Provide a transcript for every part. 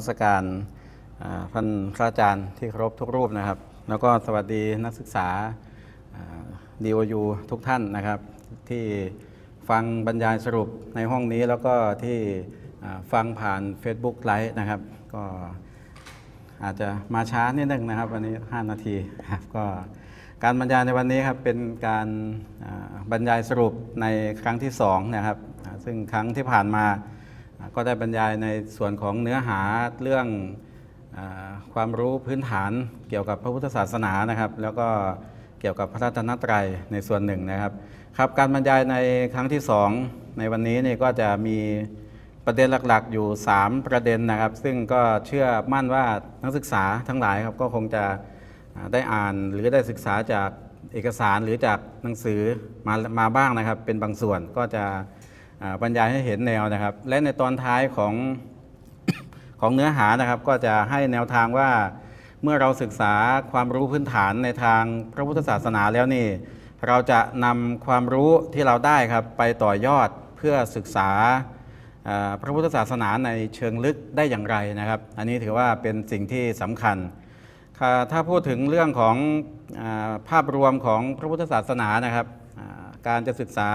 มัสการท่านพระอาจารย์ที่เคารพทุกรูปนะครับ แล้วก็สวัสดีนักศึกษาดีโอยูทุกท่านนะครับ ที่ฟังบรรยายสรุปในห้องนี้แล้วก็ที่ฟังผ่าน Facebook ไลฟ์นะครับก็อาจจะมาช้านิดนึงนะครับวันนี้ 5 นาทีครับก็การบรรยายในวันนี้ครับเป็นการบรรยายสรุปในครั้งที่2นะครับซึ่งครั้งที่ผ่านมาก็ได้บรรยายในส่วนของเนื้อหาเรื่องอความรู้พื้นฐานเกี่ยวกับพระพุทธศาสนานะครับ แล้วก็เกี่ยวกับพระรรตนตรัยในส่วนหนึ่งนะครับ ครับการบรรยายในครั้งที่2ในวันนี้นี่ก็จะมีประเด็นหลักๆอยู่ 3 ประเด็นนะครับ ซึ่งก็เชื่อมั่นว่านักศึกษาทั้งหลายครับก็คงจะได้อ่านหรือได้ศึกษาจากเอกสารหรือจากหนังสือมา มาบ้างนะครับ เป็นบางส่วนก็จะบรรยายให้เห็นแนวนะครับ และในตอนท้ายของของเนื้อหานะครับ ก็จะให้แนวทางว่าเมื่อเราศึกษาความรู้พื้นฐานในทางพระพุทธศาสนาแล้วนี่ เราจะนำความรู้ที่เราได้ครับไปต่อยอดเพื่อศึกษาพระพุทธศาสนาในเชิงลึกได้อย่างไรนะครับ อันนี้ถือว่าเป็นสิ่งที่สำคัญ ถ้าพูดถึงเรื่องของภาพรวมของพระพุทธศาสนานะครับการจะศึกษา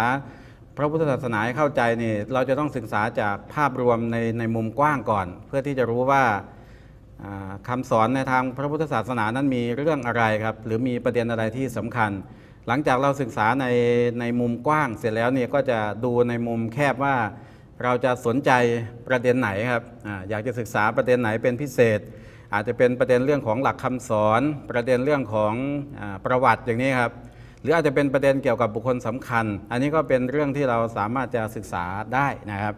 พระพุทธศาสนาให้เข้าใจนี่เราจะต้องศึกษาจากภาพรวมในในมุมกว้างก่อน เพื่อที่จะรู้ว่าคำสอนในทางพระพุทธศาสนานั้นมีเรื่องอะไรครับ หรือมีประเด็นอะไรที่สำคัญ หลังจากเราศึกษาในในมุมกว้าง เสร็จแล้วเนี่ยก็จะดูในมุมแคบว่าเราจะสนใจประเด็นไหนครับออยากจะศึกษาประเด็นไหนเป็นพิเศษ อาจจะเป็นประเด็นเรื่องของหลักคำสอน ประเด็นเรื่องของอประวัติอย่างนี้ครับรืออาจจะเป็นประเด็นเกี่ยวกับบุคคลสำคัญ อันนี้ก็เป็นเรื่องที่เราสามารถจะศึกษาได้นะครับ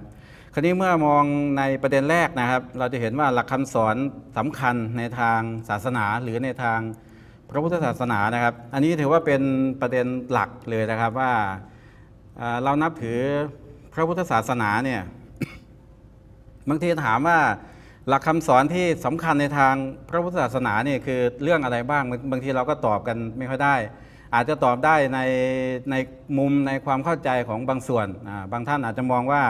คราวนี้เมื่อมองในประเด็นแรกนะครับ เราจะเห็นว่าหลักคำสอนสำคัญในทางศาสนาหรือในทางพระพุทธศาสนานะครับ อันนี้ถือว่าเป็นประเด็นหลักเลยนะครับว่าเรานับถือพระพุทธศาสนาเนี่ยบางทีถามว่า หลักคำสอนที่สำคัญในทางพระพุทธศาสนาเนี่ยคือเรื่องอะไรบ้างบางทีเราก็ตอบกันไม่ค่อยได้อาจจะตอบได้ในในมุมในความเข้าใจของบางส่วน บางท่านอาจจะมองว่า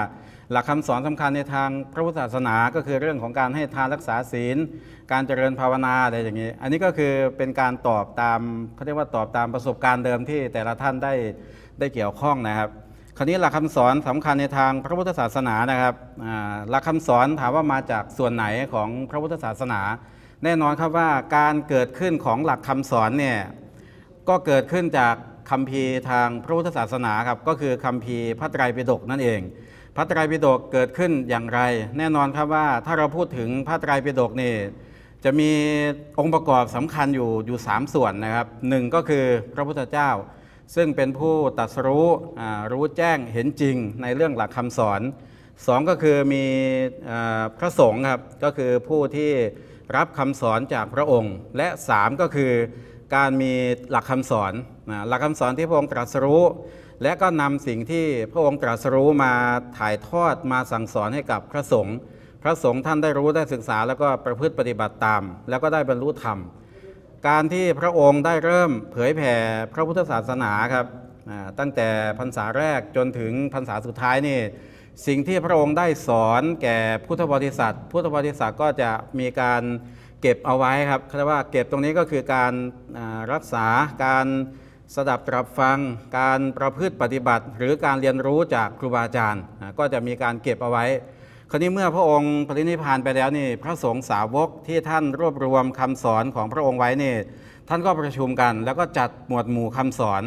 หลักคำสอนสำคัญในทางพระพุทธศาสนา ก็คือเรื่องของการให้ทานรักษาศีล การเจริญภาวนาอะไรอย่างนี้ อันนี้ก็คือเป็นการตอบตามเขาเรียกว่าตอบตามประสบการณ์เดิมที่แต่ละท่านได้ได้เกี่ยวข้องนะครับ คราวนี้หลักคำสอนสำคัญในทางพระพุทธศาสนานะครับหลักคำสอนถามว่ามาจากส่วนไหนของพระพุทธศาสนา แน่นอนครับว่าการเกิดขึ้นของหลักคำสอนเนี่ยก็เกิดขึ้นจากคำพีทางพระพุทธศาสนาครับก็คือคำพีพระไตรปิฎกนั่นเองพระไตรปิฎกเกิดขึ้นอย่างไร แน่นอนครับว่าถ้าเราพูดถึงพระไตรปิฎกนี่จะมีองค์ประกอบสำคัญอยู่อยู่ 3 ส่วนนะครับหนึ่งก็คือพระพุทธเจ้า ซึ่งเป็นผู้ตัดรู้รู้แจ้งเห็นจริงในเรื่องหลักคำสอน 2 ก็คือมีพระสงฆ์ครับก็คือผู้ที่รับคำสอนจากพระองค์ และ 3 ก็คือการมีหลักคำสอนนะหลักคำสอนที่พระองค์ตรัสรู้ และก็นำสิ่งที่พระองค์ตรัสรู้มาถ่ายทอดมาสั่งสอนให้กับพระสงฆ์ พระสงฆ์ท่านได้รู้ได้ศึกษาแล้วก็ประพฤติปฏิบัติตาม แล้วก็ได้บรรลุธรรม การที่พระองค์ได้เริ่มเผยแผ่พระพุทธศาสนาครับตั้งแต่พรรษาแรกจนถึงพรรษาสุดท้ายนี่ สิ่งที่พระองค์ได้สอนแก่พุทธบริษัทพุทธบริษัทก็จะมีการเก็บเอาไว้ครับเรียกว่าเก็บตรงนี้ก็คือการรักษาการสดับตรับฟัง การประพฤติปฏิบัติหรือการเรียนรู้จากครูบาอาจารย์ ก็จะมีการเก็บเอาไว้ คราวนี้เมื่อพระองค์ปรินิพานไปแล้วนี่ พระสงฆ์สาวกที่ท่านรวบรวมคำสอนของพระองค์ไว้นี่ท่านก็ประชุมกันแล้วก็จัดหมวดหมู่คำสอน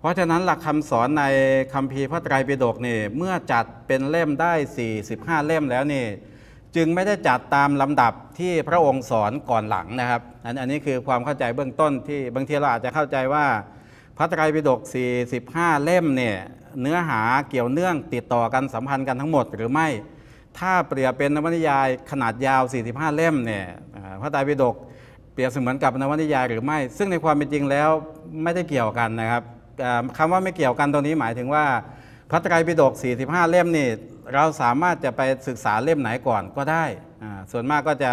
เพราะฉะนั้นหลักคำสอนในคัมภีร์พระไตรปิฎกนี่ เมื่อจัดเป็นเล่มได้ 45 เล่มแล้วนี่จึงไม่ได้จัดตามลำดับที่พระองค์สอนก่อนหลังนะครับ อันนี้คือความเข้าใจเบื้องต้นที่บางทีเราอาจจะเข้าใจว่าพระไตรปิฎก 45 เล่ม เนี่ยเนื้อหาเกี่ยวเนื่องติดต่อกันสัมพันธ์กันทั้งหมดหรือไม่ ถ้าเปรียบเป็นนวนิยายขนาดยาว 45 เล่มเนี่ยพระไตรปิฎกเปรียบเสมือนกับนวนิยายหรือไม่ ซึ่งในความเป็นจริงแล้วไม่ได้เกี่ยวกันนะครับคำว่าไม่เกี่ยวกันตรงนี้หมายถึงว่าพระไตรปิฎก 45 เล่มนี่เราสามารถจะไปศึกษาเล่มไหนก่อนก็ได้ ส่วนมากก็จะ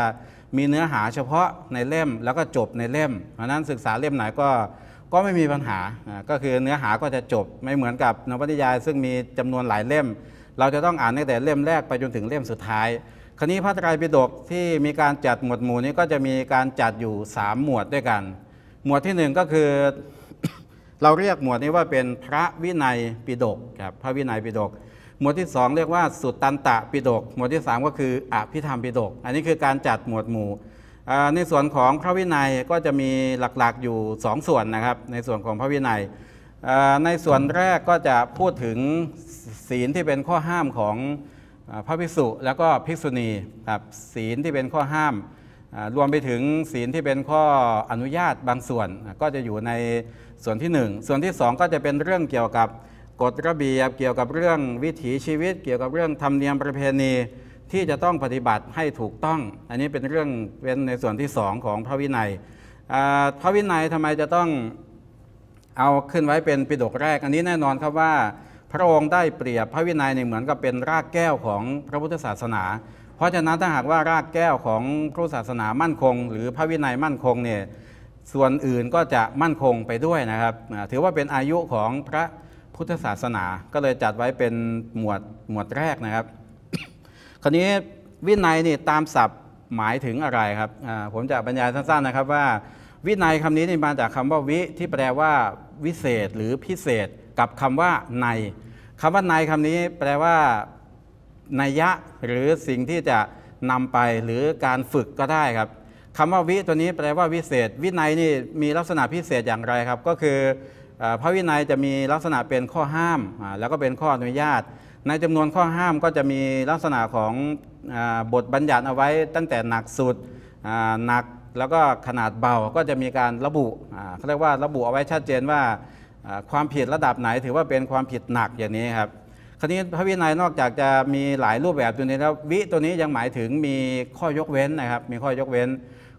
มีเนื้อหาเฉพาะในเล่มแล้วก็จบในเล่ม เพราะนั้นศึกษาเล่มไหนก็ ก็ไม่มีปัญหา ก็คือเนื้อหาก็จะจบไม่เหมือนกับนวนิยายซึ่งมีจำนวนหลายเล่ม เราจะต้องอ่านตั้งแต่เล่มแรกไปจนถึงเล่มสุดท้าย ครนี้พระไตรปิฎกที่มีการจัดหมวดหมู่นี้ก็จะมีการจัดอยู่ 3 หมวดด้วยกัน หมวดที่1ก็คือเราเรียกหมวดนี้ว่าเป็นพระวินัยปิฎกครับพระวินัยปิฎกหมวดที่2เรียกว่าสุตตันตะปิฎกหมวดที่ 3 ก็คืออภิธรรมปิฎกอันนี้คือการจัดหมวดหมู่ในส่วนของพระวินัยก็จะมีหลักๆอยู่ 2 ส่วนนะครับในส่วนของพระวินัยในส่วนแรกก็จะพูดถึงศีลที่เป็นข้อห้ามของพระภิกษุ แล้วก็ภิกษุณีครับศีลที่เป็นข้อห้าม รวมไปถึงศีลที่เป็นข้ออนุญาตบางส่วนก็จะอยู่ในส่วนที่ 1 ส่วนที่2ก็จะเป็นเรื่องเกี่ยวกับกฎระเบียบเกี่ยวกับเรื่องวิถีชีวิต เกี่ยวกับเรื่องธรรมเนียมประเพณีที่จะต้องปฏิบัติให้ถูกต้อง อันนี้เป็นเรื่องเป็นในส่วนที่สองของพระวินัยพระวินัยทำไมจะต้องเอาขึ้นไว้เป็นปิดกแรก อันนี้แน่นอนครับว่าพระองค์ได้เปรียบพระวินัยในเหมือนกับเป็นรากแก้วของพระพุทธศาสนา เพราะฉะนั้นถ้าหากว่ารากแก้วของพระศาสนามั่นคง หรือพระวินัยมั่นคงเนี่ยส่วนอื่นก็จะมั่นคงไปด้วยนะครับถือว่าเป็นอายุของพระพุทธศาสนาก็เลยจัดไว้เป็นหมวดหมวดแรกนะครับ คราวนี้วินัยนี่ตามศัพท์หมายถึงอะไรครับผมจะบรรยายสั้นๆนะครับว่าวินัยคำนี้นี่มาจากคำว่าวิ ที่แปลว่า วิเศษหรือพิเศษกับคำว่าในคำว่าในคำนี้แปลว่านัยยะหรือสิ่งที่จะนำไปหรือการฝึกก็ได้ครับคำว่าวิ ตัวนี้แปลว่าวิเศษ วินัยนี่มีลักษณะพิเศษอย่างไรครับ ก็คือพระวินัยจะมีลักษณะเป็นข้อห้ามแล้วก็เป็นข้ออนุญาต ในจำนวนข้อห้ามก็จะมีลักษณะของบทบัญญัติเอาไว้ ตั้งแต่หนักสุดหนักแล้วก็ขนาดเบาก็จะมีการระบุเขาเรียกว่าระบุเอาไว้ชัดเจนว่า ความผิดระดับไหนถือว่าเป็นความผิดหนักอย่างนี้ครับ คราวนี้พระวินัยนอกจากจะมีหลายรูปแบบตัวนี้แล้ววิตัวนี้ยังหมายถึงมีข้อยกเว้นนะครับมีข้อยกเว้น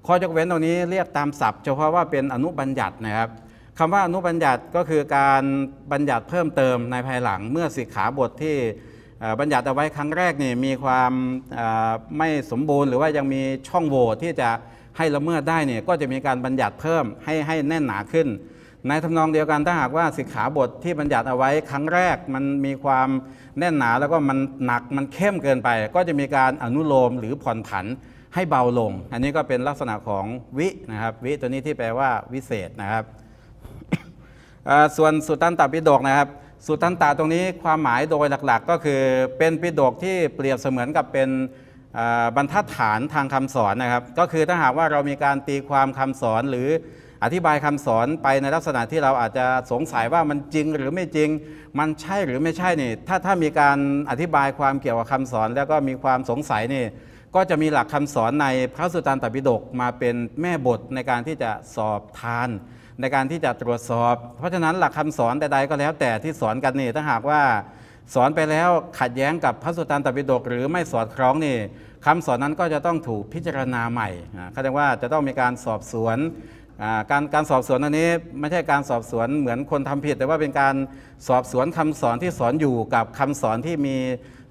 ข้อยกเว้นตรงนี้เรียกตามศัพท์เฉพาะว่าเป็นอนุบัญญัตินะครับคำว่าอนุบัญญัติก็คือการบัญญัติเพิ่มเติมในภายหลัง เมื่อสิกขาบทที่บัญญัติเอาไว้ครั้งแรกนี่มีความไม่สมบูรณ์หรือว่ายังมีช่องโหว่ที่จะให้ละเมิดได้เนี่ยก็จะมีการบัญญัติเพิ่มให้ให้แน่นหนาขึ้น ในทำนองเดียวกันถ้าหากว่าสิกขาบทที่บัญญัติเอาไว้ครั้งแรกมันมีความแน่นหนาแล้วก็มันหนักมันเข้มเกินไป ก็จะมีการอนุโลมหรือผ่อนผันให้เบาลง อันนี้ก็เป็นลักษณะของวินะครับวิ ตัวนี้ที่แปลว่าวิเศษนะครับส่วนสุตตันตปิฎกนะครับ สุตตันตตรงนี้ความหมายโดยหลักๆ ก็คือเป็นปิฎกที่เปรียบเสมือนกับเป็นบรรทัดฐานทางคำสอนนะครับ ก็คือถ้าหากว่าเรามีการตีความคำสอนหรืออธิบายคำสอนไปในลักษณะที่เราอาจจะสงสัยว่ามันจริงหรือไม่จริงมันใช่หรือไม่ใช่นี่ถ้าถ้ามีการอธิบายความเกี่ยวกับคำสอนแล้วก็มีความสงสัยนี่ก็จะมีหลักคำสอนในพระสุตตันตปิฎกมาเป็นแม่บทในการที่จะสอบทานในการที่จะตรวจสอบ เพราะฉะนั้นหลักคำสอนใด ๆ ก็แล้วแต่ที่สอนกันนี่ถ้าหากว่า สอนไปแล้วขัดแย้งกับพระสุตตันตปิฎกหรือไม่สอดคล้องนี่คำสอนนั้นก็จะต้องถูกพิจารณาใหม่เขาเรียกว่าจะต้องมีการสอบสวนการการสอบสวนอันนี้ไม่ใช่การสอบสวนเหมือนคนทำผิด แต่ว่าเป็นการสอบสวนคำสอนที่สอนอยู่กับคำสอนที่มี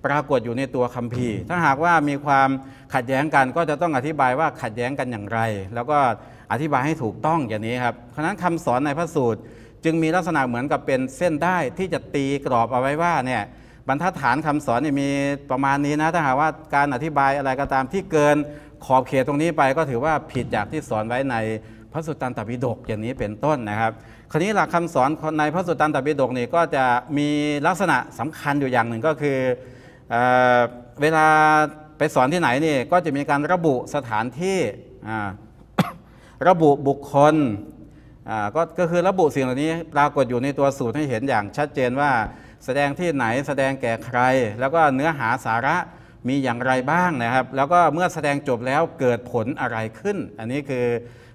ปรากฏอยู่ในตัวคัมภีร์ถ้าหากว่ามีความขัดแย้งกันก็จะต้องอธิบายว่าขัดแย้งกันอย่างไร แล้วก็อธิบายให้ถูกต้องอย่างนี้ครับเพราะนั้นคำสอนในพระสูตรจึงมีลักษณะเหมือนกับเป็นเส้นได้ ที่จะตีกรอบเอาไว้ว่าเนี่ยบรรทัดฐานคำสอนมีประมาณนี้นะถ้าหากว่าการอธิบายอะไรก็ตามที่เกินขอบเขตตรงนี้ไปก็ถือว่าผิดจากที่สอนไว้ในพระสุตตันตปิฎกอย่างนี้เป็นต้นนะครับ คราวนี้หลักคำสอนในพระสุตตันตปิฎกนี่ก็จะมีลักษณะสำคัญอยู่อย่างหนึ่งก็คือเอเวลาไปสอนที่ไหนนี่ก็จะมีการระบุสถานที่ระบุบุคคล ก็ก็คือระบุสิ่งเหล่านี้ปรากฏอยู่ในตัวสูตรให้เห็นอย่างชัดเจนว่าแสดงที่ไหนแสดงแก่ใคร แล้วก็เนื้อหาสาระมีอย่างไรบ้างนะครับ แล้วก็เมื่อแสดงจบแล้วเกิดผลอะไรขึ้น อันนี้คือ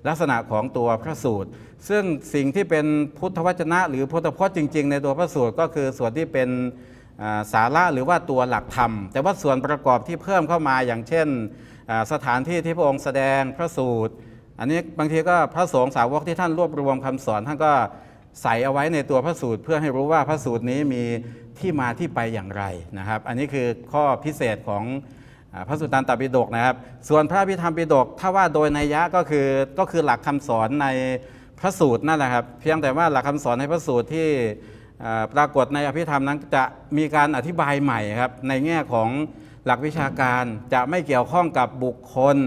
ลักษณะของตัวพระสูตร ซึ่งสิ่งที่เป็นพุทธวจนะ หรือพุทธพจน์จริงๆ ในตัวพระสูตร ก็คือส่วนที่เป็นสาระหรือว่าตัวหลักธรรม แต่ว่าส่วนประกอบที่เพิ่มเข้ามาอย่างเช่นสถานที่ที่พระองค์แสดงพระสูตรอันนี้บางทีก็พระสงฆ์สาวกที่ท่านรวบรวมคำสอนท่านก็ใส่เอาไว้ในตัวพระสูตร เพื่อให้รู้ว่าพระสูตรนี้มีที่มาที่ไปอย่างไรนะครับ อันนี้คือข้อพิเศษของพระสุตตันตปิฎกนะครับ ส่วนพระพิธรรมปิฎกถ้าว่าโดยนัยยะก็คือก็คือหลักคำสอนในพระสูตรนั่นแหละครับ เพียงแต่ว่าหลักคำสอนในพระสูตรที่ปรากฏในอภิธรรมนั้นจะมีการอธิบายใหม่ครับในแง่ของหลักวิชาการจะไม่เกี่ยวข้องกับบุคคล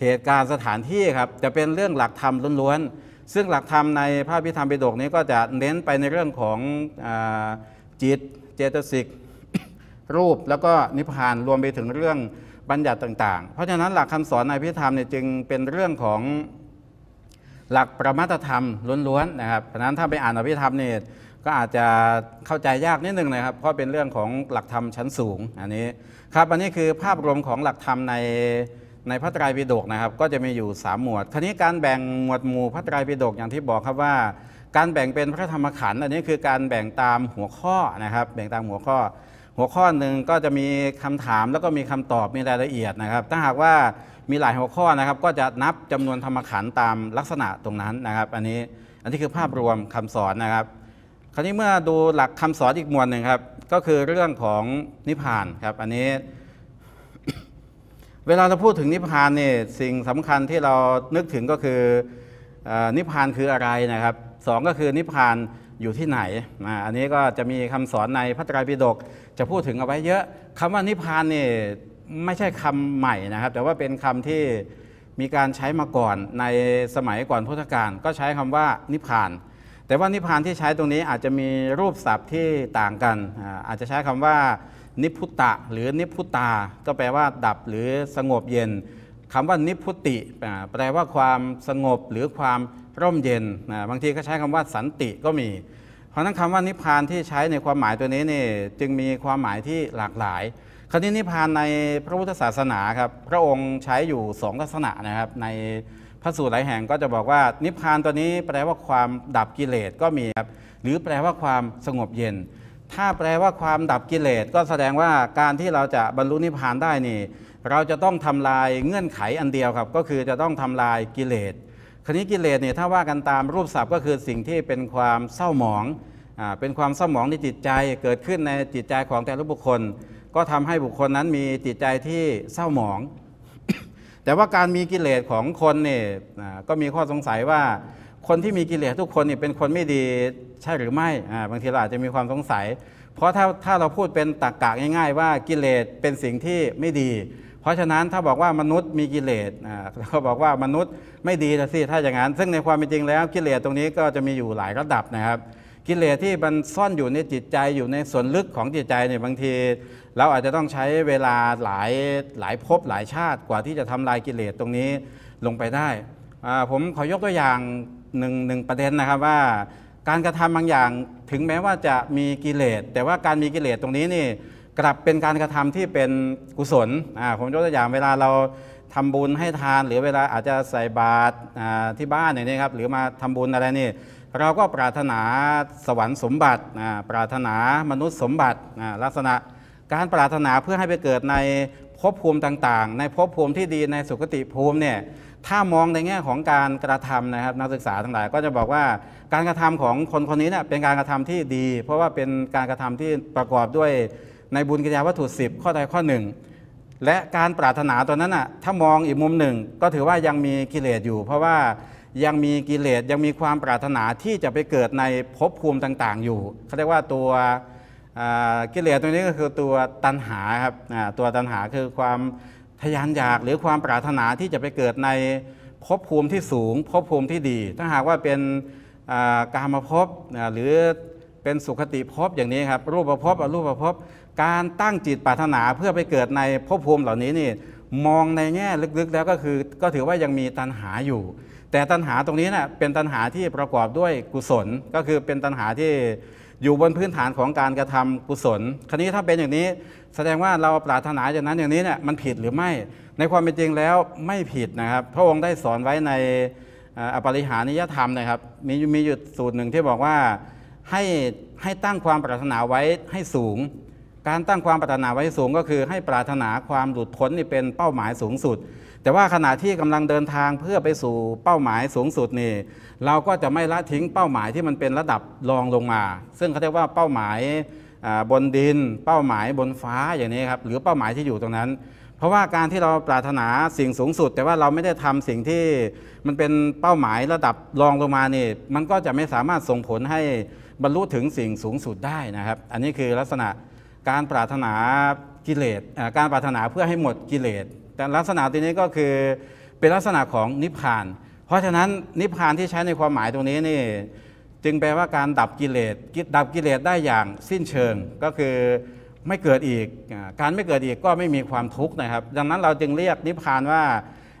เหตุการณ์สถานที่ครับจะเป็นเรื่องหลักธรรมล้วนๆซึ่งหลักธรรมในพระพิธรรมปิฎกนี้ก็จะเน้นไปในเรื่องของอจิตเจตสิกรูป แล้วก็นิพพานรวมไปถึงเรื่องบัญญัติต่างๆ เพราะฉะนั้นหลักคำสอนในพิธรรมเนี่ยจึงเป็นเรื่องของหลักประมาตธรรมล้วนๆนะครับเพราะฉะนั้นถ้าไปอ่านอภิธรรมเนี่ยก็อาจจะเข้าใจยากนิดนึงนะครับ เพราะเป็นเรื่องของหลักธรรมชั้นสูงอันนี้ครับอันนี้คือภาพรวมของหลักธรรมในในพระไตรปิฎกนะครับ ก็จะมีอยู่3หมวด คราวนี้การแบ่งหมวดหมู่พระไตรปิฎกอย่างที่บอกครับว่า การแบ่งเป็นพระธรรมขันธ์อันนี้คือการแบ่งตามหัวข้อนะครับแบ่งตามหัวข้อ หัวข้อหนึ่งก็จะมีคำถามแล้วก็มีคำตอบมีรายละเอียดนะครับ ถ้าหากว่ามีหลายหัวข้อนะครับก็จะนับจำนวนธรรมขันธ์ตามลักษณะตรงนั้นนะครับ อันนี้อันนี้คือภาพรวมคำสอนนะครับ คราวนี้เมื่อดูหลักคำสอนอีกหมวดหนึ่งครับ ก็คือเรื่องของนิพพานครับ อันนี้เวลาเราพูดถึงนิพพานเนี่ยสิ่งสำคัญที่เรานึกถึงก็คืออนิพพานคืออะไรนะครับสองก็คือนิพพานอยู่ที่ไหนออันนี้ก็จะมีคำสอนในพระไตรปิฎกจะพูดถึงเอาไว้เยอะคำว่านิพพานเนี่ยไม่ใช่คำใหม่นะครับ แต่ว่าเป็นคำที่มีการใช้มาก่อนในสมัยก่อนพุทธกาลก็ใช้คำว่านิพพาน แต่ว่านิพพานที่ใช้ตรงนี้อาจจะมีรูปศัพท์ที่ต่างกันอาจจะใช้คำว่านิพุตะ หรือนิพุตา ก็แปลว่าดับหรือสงบเย็นคำว่านิพุติ แปลว่าความสงบหรือความร่มเย็นนะบางทีก็ใช้คำว่า สันติก็มี เพราะนั้นคำว่านิพานที่ใช้ในความหมายตัวนี้นี่จึงมีความหมายที่หลากหลายคำนี้นิพานในพระพุทธศาสนาครับพระองค์ใช้อยู่สองลักษณะนะครับในพระสูตรหลายแห่งก็จะบอกว่า นิพานตัวนี้แปลว่าความดับกิเลสก็มีครับหรือแปลว่าความสงบเย็นถ้าแปลว่าความดับกิเลสก็แสดงว่าการที่เราจะบรรลุนิพพานได้นี่ เราจะต้องทำลายเงื่อนไขอันเดียวครับ ก็คือจะต้องทำลายกิเลสคณิกิเลสเนี่ยถ้าว่ากันตามรูปศัพท์ก็คือสิ่งที่เป็นความเศร้าหมองเป็นความเศร้าหมองในจิตใจเกิดขึ้นในจิตใจของแต่ละบุคคล ก็ทำให้บุคคลนั้นมีจิตใจที่เศร้าหมอง แต่ว่าการมีกิเลสของคนเนี่ยก็มีข้อสงสัยว่าคนที่มีกิเลสทุกคนเนี่ยเป็นคนไม่ดีใช่หรือไม่อ่าบางทีเราอาจจะมีความสงสัย เพราะถ้าถ้าเราพูดเป็นตรกกะง่าย ๆ ว่ากิเลสเป็นสิ่งที่ไม่ดี เพราะฉะนั้นถ้าบอกว่ามนุษย์มีกิเลสอ่าเราก็บอกว่ามนุษย์ไม่ดีนะสิถ้าอย่างนั้นซึ่งในความเป็นจริงแล้วกิเลสตรงนี้ก็จะมีอยู่หลายระดับนะครับ กิเลสที่มันซ่อนอยู่ในจิตใจอยู่ในส่วนลึกของจิตใจเนี่ยบางทีเราอาจจะต้องใช้เวลาหลายหลายภพหลายชาติกว่าที่จะทำลายกิเลสตรงนี้ลงไปได้ผมขอยกตัวอย่างหนึ่งหนึ่งประเด็นนะครับว่าการกระทำบางอย่างถึงแม้ว่าจะมีกิเลสแต่ว่าการมีกิเลสตรงนี้นี่ กลับเป็นการกระทำที่เป็นกุศลผมยกตัวอย่างเวลาเราทำบุญให้ทาน หรือเวลาอาจจะใส่บาตรที่บ้านอย่างนี้ครับ หรือมาทำบุญอะไรนี่เราก็ปรารถนาสวรรค์สมบัติปรารถนามนุษย์สมบัติลักษณะการปรารถนาเพื่อให้ไปเกิดในภพภูมิต่างๆ ในภพภูมิที่ดีในสุคติภูมิเนี่ยถ้ามองในแง่ของการกระทำนะครับนักศึกษาทั้งหลายก็จะบอกว่า การกระทำของคนคนนี้เนี่ยเป็นการกระทำที่ดี เพราะว่าเป็นการกระทำที่ประกอบด้วยในบุญกิจวัตถุ 10 ข้อใดข้อหนึ่ง และการปรารถนาตัวนั้นน่ะถ้ามองอีกมุมหนึ่ง ก็ถือว่ายังมีกิเลสอยู่เพราะว่ายังมีกิเลสยังมีความปรารถนาที่จะไปเกิดในภพภูมิต่าง ๆ อยู่เขาเรียกว่าตัวกิเลสตัวนี้ก็คือตัวตัณหาครับตัวตัณหาคือความทยานอยากหรือความปรารถนาที่จะไปเกิดในภพภูมิที่สูงภพภูมิที่ดีถ้าหากว่าเป็นกามภพหรือเป็นสุขติภพอย่างนี้ครับรูปภพอรูปภพการตั้งจิตปรารถนาเพื่อไปเกิดในภพภูมิเหล่านี้นี่มองในแง่ลึกๆ แล้วก็คือ ก็ถือว่ายังมีตัณหาอยู่ แต่ตัณหาตรงนี้นะ่ะเป็นตัณหาที่ประกอบด้วยกุศลก็คือเป็นตัณหาที่อยู่บนพื้นฐานของการกระทำกุศล ครนี้ถ้าเป็นอย่างนี้แสดงว่าเราปรารถนาอย่างนั้นอย่างนี้เนี่ยมันผิดหรือไม่ ในความเป็นจริงแล้วไม่ผิดนะครับ พระองค์ได้สอนไว้ในอปริหานิยธรรมนะครับ มีมีอยู่สูตรหนึ่งที่บอกว่าให้ให้ตั้งความปรารถนาไว้ให้สูง การตั้งความปรารถนาไว้สูงก็คือ ให้ปรารถนาความหลุดพ้นนี่เป็นเป้าหมายสูงสุด แต่ว่าขณะที่กำลังเดินทางเพื่อไปสู่เป้าหมายสูงสุดนี่เราก็จะไม่ละทิ้งเป้าหมายที่มันเป็นระดับรองลงมา ซึ่งเขาเรียกว่าเป้าหมายบนดินเป้าหมายบนฟ้าอย่างนี้ครับหรือเป้าหมายที่อยู่ตรงนั้น เพราะว่าการที่เราปรารถนาสิ่งสูงสุดแต่ว่าเราไม่ได้ทำสิ่งที่มันเป็นเป้าหมายระดับรองลงมานี่ มันก็จะไม่สามารถส่งผลให้บรรลุถึงสิ่งสูงสุดได้นะครับ อันนี้คือลักษณะการปรารถนากิเลสการปรารถนาเพื่อให้หมดกิเลสแต่ลักษณะตัวนี้ก็คือเป็นลักษณะของนิพพานราะฉะนั้น นิพพานที่ใช้ในความหมายตรงนี้นี่ จึงแปลว่าการดับกิเลสดับกิเลสได้อย่างสิ้นเชิง ก็คือไม่เกิดอีก การไม่เกิดอีกก็ไม่มีความทุกข์นะครับ ดังนั้นเราจึงเรียกนิพพานว่า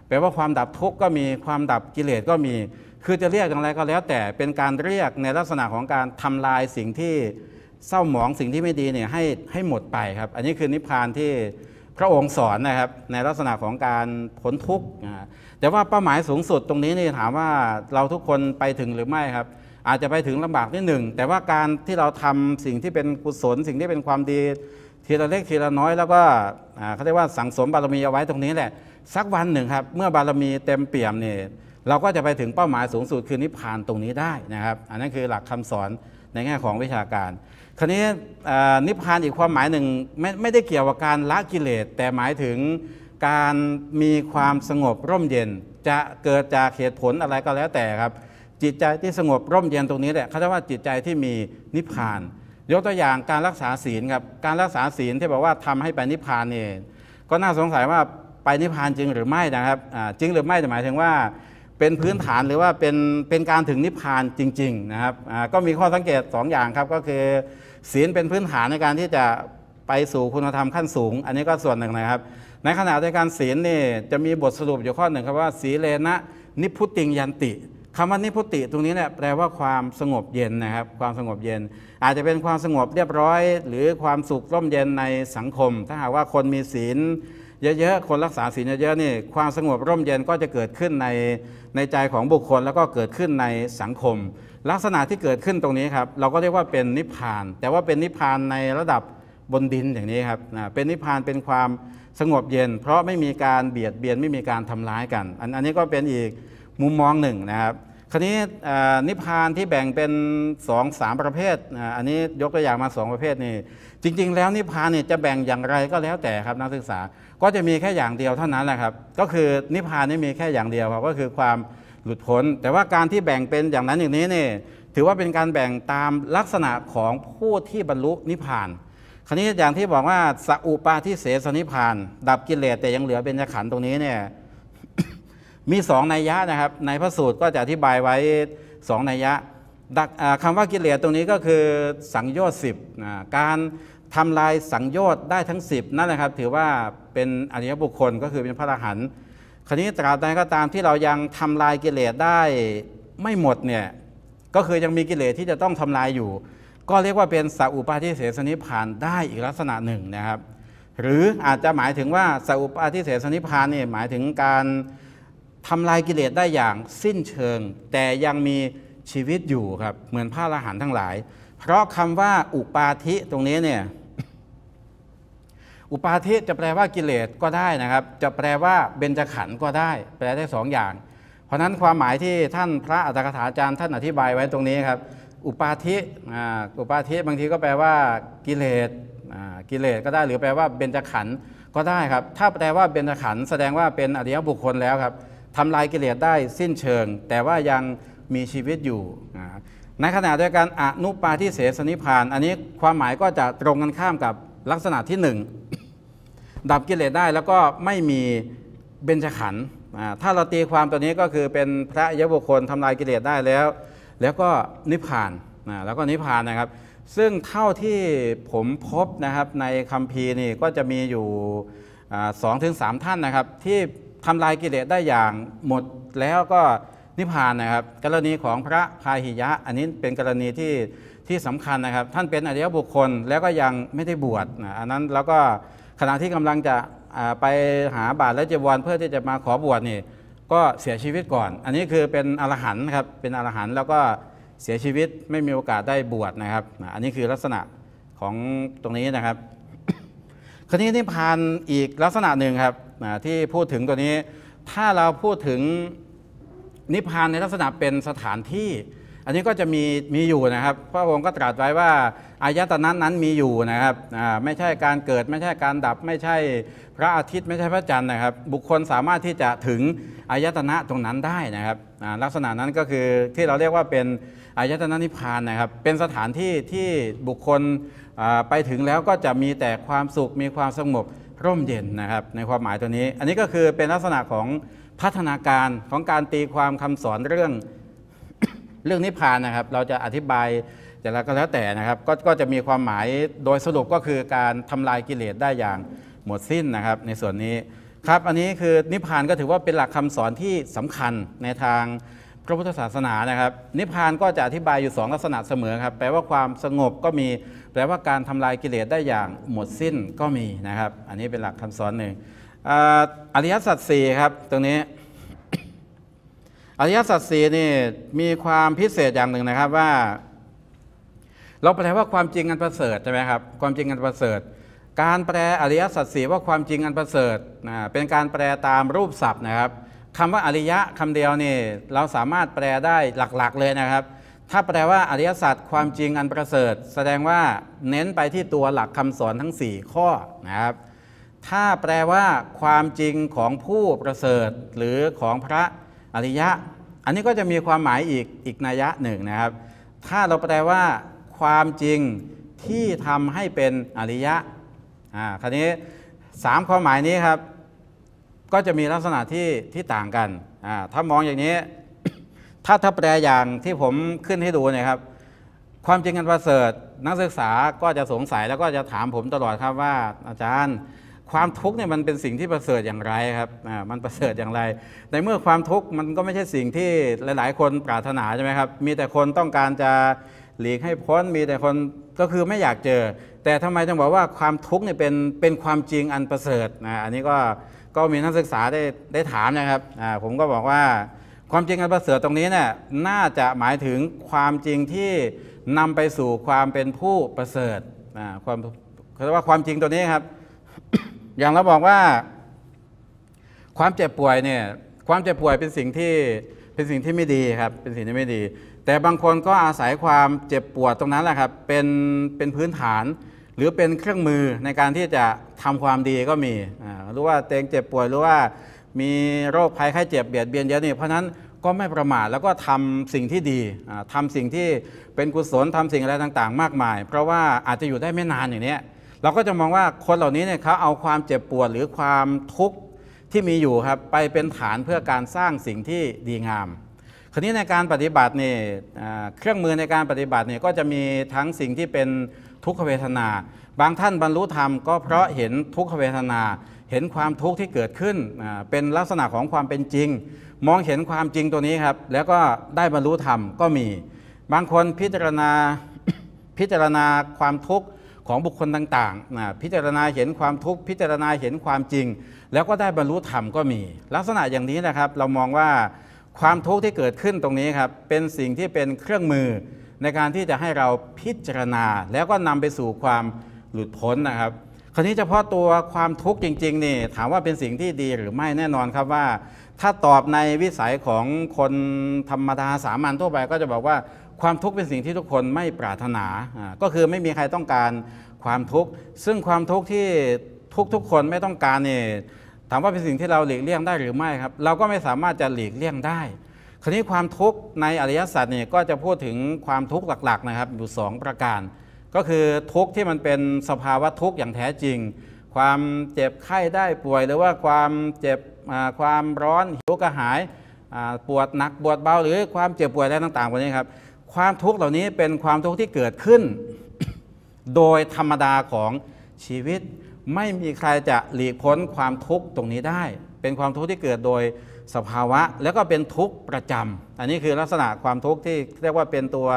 แปลว่าความดับทุกข์ก็มีความดับกิเลสก็มีคือจะเรียกอย่างไรก็แล้วแต่เป็นการเรียกในลักษณะของการทำลายสิ่งที่ เศร้าหมองสิ่งที่ไม่ดีเนี่ยให้ให้หมดไปครับ อันนี้คือนิพพานที่พระองค์สอนนะครับ ในลักษณะของการพ้นทุกข์แต่ว่าเป้าหมายสูงสุดตรงนี้นี่ถามว่าเราทุกคนไปถึงหรือไม่ครับอาจจะไปถึงลำบากนิดหนึ่งแต่ว่าการที่เราทำสิ่งที่เป็นกุศล สิ่งที่เป็นความดี ทีละเล็กทีละน้อย แล้วก็เขาเรียกว่าสังสมบารมีเอาไว้ตรงนี้แหละสักวันหนึ่งครับ เมื่อบารมีเต็มเปี่ยมเนี่ยเราก็จะไปถึงเป้าหมายสูงสุดคือนิพพานตรงนี้ได้นะครับ อันนั้นคือหลักคำสอนในแง่ของวิชาการ คราวนี้นิพพานอีกความหมายหนึ่งไม่ไม่ได้เกี่ยวกับการละกิเลส แต่หมายถึงการมีความสงบร่มเย็นจะเกิดจากเหตุผลอะไรก็แล้วแต่ครับ จิตใจที่สงบร่มเย็นตรงนี้แหละเขาจะว่าจิตใจที่มีนิพพาน ยกตัวอย่างการรักษาศีลครับการรักษาศีลที่บอกว่าทำให้ไปนิพพานเนี่ก็น่าสงสัยว่าไปนิพพานจริงหรือไม่นะครับจริงหรือไม่หมายถึงว่า เป็นพื้นฐานหรือว่าเป็นเป็นการถึงนิพพานจริง ๆนะครับก็มีข้อสังเกต2ออย่างครับ ก็คือศีลเป็นพื้นฐานในการที่จะไปสู่คุณธรรมขั้นสูง อันนี้ก็ส่วนหนึ่งนะครับในขณะในการศีลนี่จะมีบทสรุปอยู่ข้อหนึ่งครับว่าศีเลนะนิพุติงยันติคำว่านิพุติ ตรงนี้เนี่ยแปลว่าความสงบเย็นนะครับความสงบเย็น อาจจะเป็นความสงบเรียบร้อย หรือความสุขร่มเย็นในสังคม ถ้าหากว่าคนมีศีล เยอะๆคนรักษาศีลเยอะๆนี่ความสงบร่มเย็นก็จะเกิดขึ้นในในใจของบุคคลแล้วก็เกิดขึ้นในสังคม ลักษณะที่เกิดขึ้นตรงนี้ครับเราก็เรียกว่าเป็นนิพพาน แต่ว่าเป็นนิพพานในระดับบนดินอย่างนี้ครับเป็นนิพพานเป็นความสงบเย็นเพราะไม่มีการเบียดเบียนไม่มีการทำร้ายกันอัน อันนี้ก็เป็นอีกมุมมองหนึ่งนะครับคราวนี้นิพพานที่แบ่งเป็น2อสามประเภทอันนี้ยกตัวอย่างมา 2 ประเภทนี่จริง ๆ แล้วนิพพานเนี่ยจะแบ่งอย่างไรก็แล้วแต่ครับนักศึกษาก็จะมีแค่อย่างเดียวเท่านั้นแหละครับก็คือนิพพานนี่มีแค่อย่างเดียวครับก็คือความหลุดพ้น แต่ว่าการที่แบ่งเป็นอย่างนั้นอย่างนี้นี่ถือว่าเป็นการแบ่งตามลักษณะของผู้ที่บรรลุนิพพานคราวนี้อย่างที่บอกว่าสอุปาทิเสสนิพาน ดับกิเลสแต่ยังเหลือเป็นขันตรงนี้เนี่ยมีสองนัยยะนะครับ ในพระสูตรก็จะอธิบายไว้สองนัยยะคำว่ากิเลสตรงนี้ก็คือสังโยชน์สิบการทำลายสังโยชน์ได้ทั้ง 10นั่นแหละครับ ถือว่าเป็นอริยบุคคลก็คือเป็นพระอรหันต์คราวนี้ตราบใดก็ตามที่เรายังทำลายกิเลสได้ไม่หมดเนี่ยก็คือยังมีกิเลสที่จะต้องทำลายอยู่ก็เรียกว่าเป็นสัพปาทิเสสนิพานได้อีกลักษณะหนึ่งนะครับ หรืออาจจะหมายถึงว่าสัพปาทิเสสนิพานเนี่ยหมายถึงการทำลายกิเลสได้อย่างสิ้นเชิง แต่ยังมีชีวิตอยู่ครับเหมือนพระอรหันต์ทั้งหลาย เพราะคำว่า อุปาทิตรงนี้เนี่ยอุปาทิจะแปลว่ากิเลสก็ได้นะครับ จะแปลว่าเบญจขันธ์ก็ได้ แปลได้สองอย่าง เพราะนั้นความหมายที่ท่านพระอัตถกถาจารย์ท่านอธิบายไว้ตรงนี้ครับอุปาทิอุปาทิบางทีก็แปลว่ากิเลสกิเลสก็ได้หรือแปลว่าเบญจขันธ์ก็ได้ครับถ้าแปลว่าเบญจขันธ์แสดงว่าเป็นอริยบุคคลแล้วครับทำลายกิเลสได้สิ้นเชิง แต่ว่ายังมีชีวิตอยู่ ในขณะเดียวกันอนุปาทิเสสนิพาน อันนี้ความหมายก็จะตรงกันข้ามกับลักษณะที่ 1 ดับกิเลสได้แล้วก็ไม่มีเบญจขันธ์ถ้าเราตีความตัวนี้ก็คือเป็นพระยบุคคลทำลายกิเลสได้แล้วแล้วก็นิพพานนะ แล้วก็นิพพานนะครับ ซึ่งเท่าที่ผมพบนะครับในคัมภีร์นี่ก็จะมีอยู่สองถึงสามท่านนะครับที่ทำลายกิเลสได้อย่างหมดแล้วก็นิพพานนะครับ กรณีของพระพาหิยะ อันนี้เป็นกรณีที่ที่สำคัญนะครับ ท่านเป็นอริยบุคคลแล้วก็ยังไม่ได้บวชนะอันนั้นแล้วก็ขณะที่กำลังจะไปหาบาตรและจีวรเพื่อที่จะมาขอบวชนี่ก็เสียชีวิตก่อน อันนี้คือเป็นอรหันต์ครับ เป็นอรหันต์แล้วก็เสียชีวิตไม่มีโอกาสได้บวชนะครับ อันนี้คือลักษณะของตรงนี้นะครับคราวนี้นิพพานอีกลักษณะหนึ่งครับที่พูดถึงตัวนี้ ถ้าเราพูดถึงนิพพานในลักษณะเป็นสถานที่อันนี้ก็จะมีมีอยู่นะครับพระองค์ก็ตรัสไว้ว่าอายตนะนั้นมีอยู่นะครับไม่ใช่การเกิด ไม่ใช่การดับ ไม่ใช่พระอาทิตย์ ไม่ใช่พระจันทร์นะครับ บุคคลสามารถที่จะถึงอายตนะตรงนั้นได้นะครับลักษณะนั้นก็คือที่เราเรียกว่าเป็นอายตนะนิพพานนะครับ เป็นสถานที่ที่บุคคลไปถึงแล้วก็จะมีแต่ความสุขมีความสงบร่มเย็นนะครับในความหมายตัวนี้ อันนี้ก็คือเป็นลักษณะของพัฒนาการของการตีความคำสอนเรื่องเรื่องนิพพานนะครับ เราจะอธิบายแต่ละก็แล้วแต่นะครับกก็จะมีความหมายโดยสรุปก็คือ การทำลายกิเลสได้อย่างหมดสิ้นนะครับ ในส่วนนี้ครับ อันนี้คือนิพพานก็ถือว่าเป็นหลักคำสอนที่สำคัญในทางพระพุทธศาสนานะครับ นิพพานก็จะอธิบายอยู่ 2 ลักษณะเสมอครับ แปลว่าความสงบก็มี แปลว่าการทำลายกิเลสได้อย่างหมดสิ้นก็มีนะครับ อันนี้เป็นหลักคำสอนหนึ่งอริยสัจสี่ครับ ตรงนี้อริยสัจสีนี่มีความพิเศษอย่างหนึ่งนะครับว่า เราแปลว่าความจริงอันประเสริฐใช่ไหมครับความจริงอันประเสริฐ การแปลอริยสัจสีว่าความจริงอันประเสริฐนะเป็นการแปลตามรูปศัพท์นะครับคำว่าอริยะคำเดียวนี่เราสามารถแปลได้หลัก ๆ เลยนะครับ ถ้าแปลว่าอริยสัจความจริงอันประเสริฐ แสดงว่าเน้นไปที่ตัวหลักคำสอนทั้ง 4 ข้อนะครับถ้าแปลว่าความจริงของผู้ประเสริฐ หรือของพระอริยะอันนี้ก็จะมีความหมายอีกอีกนัยยะหนึ่งนะครับ ถ้าเราแปลว่าความจริงที่ทำให้เป็นอริยะ อ่าคราวนี้สามความหมายนี้ครับ ก็จะมีลักษณะที่ที่ต่างกัน อ่า ถ้ามองอย่างนี้ ถ้าถ้าแปลอย่างที่ผมขึ้นให้ดูนะครับ ความจริงกันประเสริฐ นักศึกษาก็จะสงสัยแล้วก็จะถามผมตลอดครับว่าอาจารย์ความทุกข์เนี่ยมันเป็นสิ่งที่ประเสริฐอย่างไรครับ อ่า มันประเสริฐอย่างไร ในเมื่อความทุกข์มันก็ไม่ใช่สิ่งที่หลายๆ คนปรารถนาใช่ไหมครับ มีแต่คนต้องการจะหลีกให้พ้น มีแต่คนก็คือไม่อยากเจอ แต่ทำไมจึงบอกว่าความทุกข์เนี่ยเป็นเป็นความจริงอันประเสริฐนะอันนี้ก็ก็มีนักศึกษาได้ได้ถามนะครับ อ่า ผมก็บอกว่าความจริงอันประเสริฐตรงนี้เนี่ยน่าจะหมายถึงความจริงที่นำไปสู่ความเป็นผู้ประเสริฐความเขาเรียกว่าความจริงตัวนี้ครับอย่างเราบอกว่า ความเจ็บป่วยเนี่ยความเจ็บป่วยเป็นสิ่งที่เป็นสิ่งที่ไม่ดีครับเป็นสิ่งที่ไม่ดี แต่บางคนก็อาศัยความเจ็บปวดตรงนั้นแหละครับเป็นเป็นพื้นฐาน หรือเป็นเครื่องมือในการที่จะทำความดีก็มีรู้ว่าเตงเจ็บป่วยหรือว่ามีโรคภัยไข้เจ็บเบียดเบียนเยอะนี่เพราะนั้นก็ไม่ประมาทแล้วก็ทำสิ่งที่ดีทำสิ่งที่เป็นกุศลทำสิ่งอะไรต่างๆ มากมาย เพราะว่าอาจจะอยู่ได้ไม่นานอย่างนี้เราก็จะมองว่าคนเหล่านี้เนี่ยเขาเอาความเจ็บปวดหรือความทุกข์ที่มีอยู่ครับไปเป็นฐานเพื่อการสร้างสิ่งที่ดีงาม คราวนี้ในการปฏิบัติเนี่ยเครื่องมือในการปฏิบัติเนี่ยก็จะมีทั้งสิ่งที่เป็นทุกขเวทนา บางท่านบรรลุธรรมก็เพราะเห็นทุกขเวทนา เห็นความทุกข์ที่เกิดขึ้นเป็นลักษณะของความเป็นจริง มองเห็นความจริงตัวนี้ครับแล้วก็ได้บรรลุธรรม ก็มีบางคนพิจารณาพิจารณาความทุกข์ของบุคคลต่างๆ พิจารณาเห็นความทุกข์ พิจารณาเห็นความจริง แล้วก็ได้บรรลุธรรมก็มี ลักษณะอย่างนี้นะครับเรามองว่าความทุกข์ที่เกิดขึ้นตรงนี้ครับเป็นสิ่งที่เป็นเครื่องมือในการที่จะให้เราพิจารณาแล้วก็นำไปสู่ความหลุดพ้นนะครับ คราวนี้เฉพาะตัวความทุกข์จริงๆนี่ถามว่าเป็นสิ่งที่ดีหรือไม่แน่นอนครับว่า ถ้าตอบในวิสัยของคนธรรมดาสามัญทั่วไปก็จะบอกว่าความทุกข์เป็นสิ่งที่ทุกคนไม่ปรารถนาก็คือไม่มีใครต้องการความทุกข์ ซึ่งความทุกข์ที่ทุกทุกคนไม่ต้องการเนี่ยถามว่าเป็นสิ่งที่เราหลีกเลี่ยงได้หรือไม่ครับ เราก็ไม่สามารถจะหลีกเลี่ยงได้ คราวนี้ความทุกข์ในอริยสัจเนี่ย ก็จะพูดถึงความทุกข์หลัก ๆนะครับอยู่ 2 ประการ ก็คือทุกข์ที่มันเป็นสภาวะทุกข์อย่างแท้จริง ความเจ็บไข้ได้ป่วย หรือว่าความเจ็บความร้อนหิวกระหายปวดหนักปวดเบาหรือความเจ็บป่วยอะไรต่างๆพวกนี้ครับความทุกข์เหล่านี้เป็นความทุกข์ที่เกิดขึ้นโดยธรรมดาของชีวิตไม่มีใครจะหลีกพ้นความทุกข์ตรงนี้ได้ เป็นความทุกข์ที่เกิดโดยสภาวะ แล้วก็เป็นทุกข์ประจำ อันนี้คือลักษณะความทุกข์ที่เรียกว่าเป็นตัว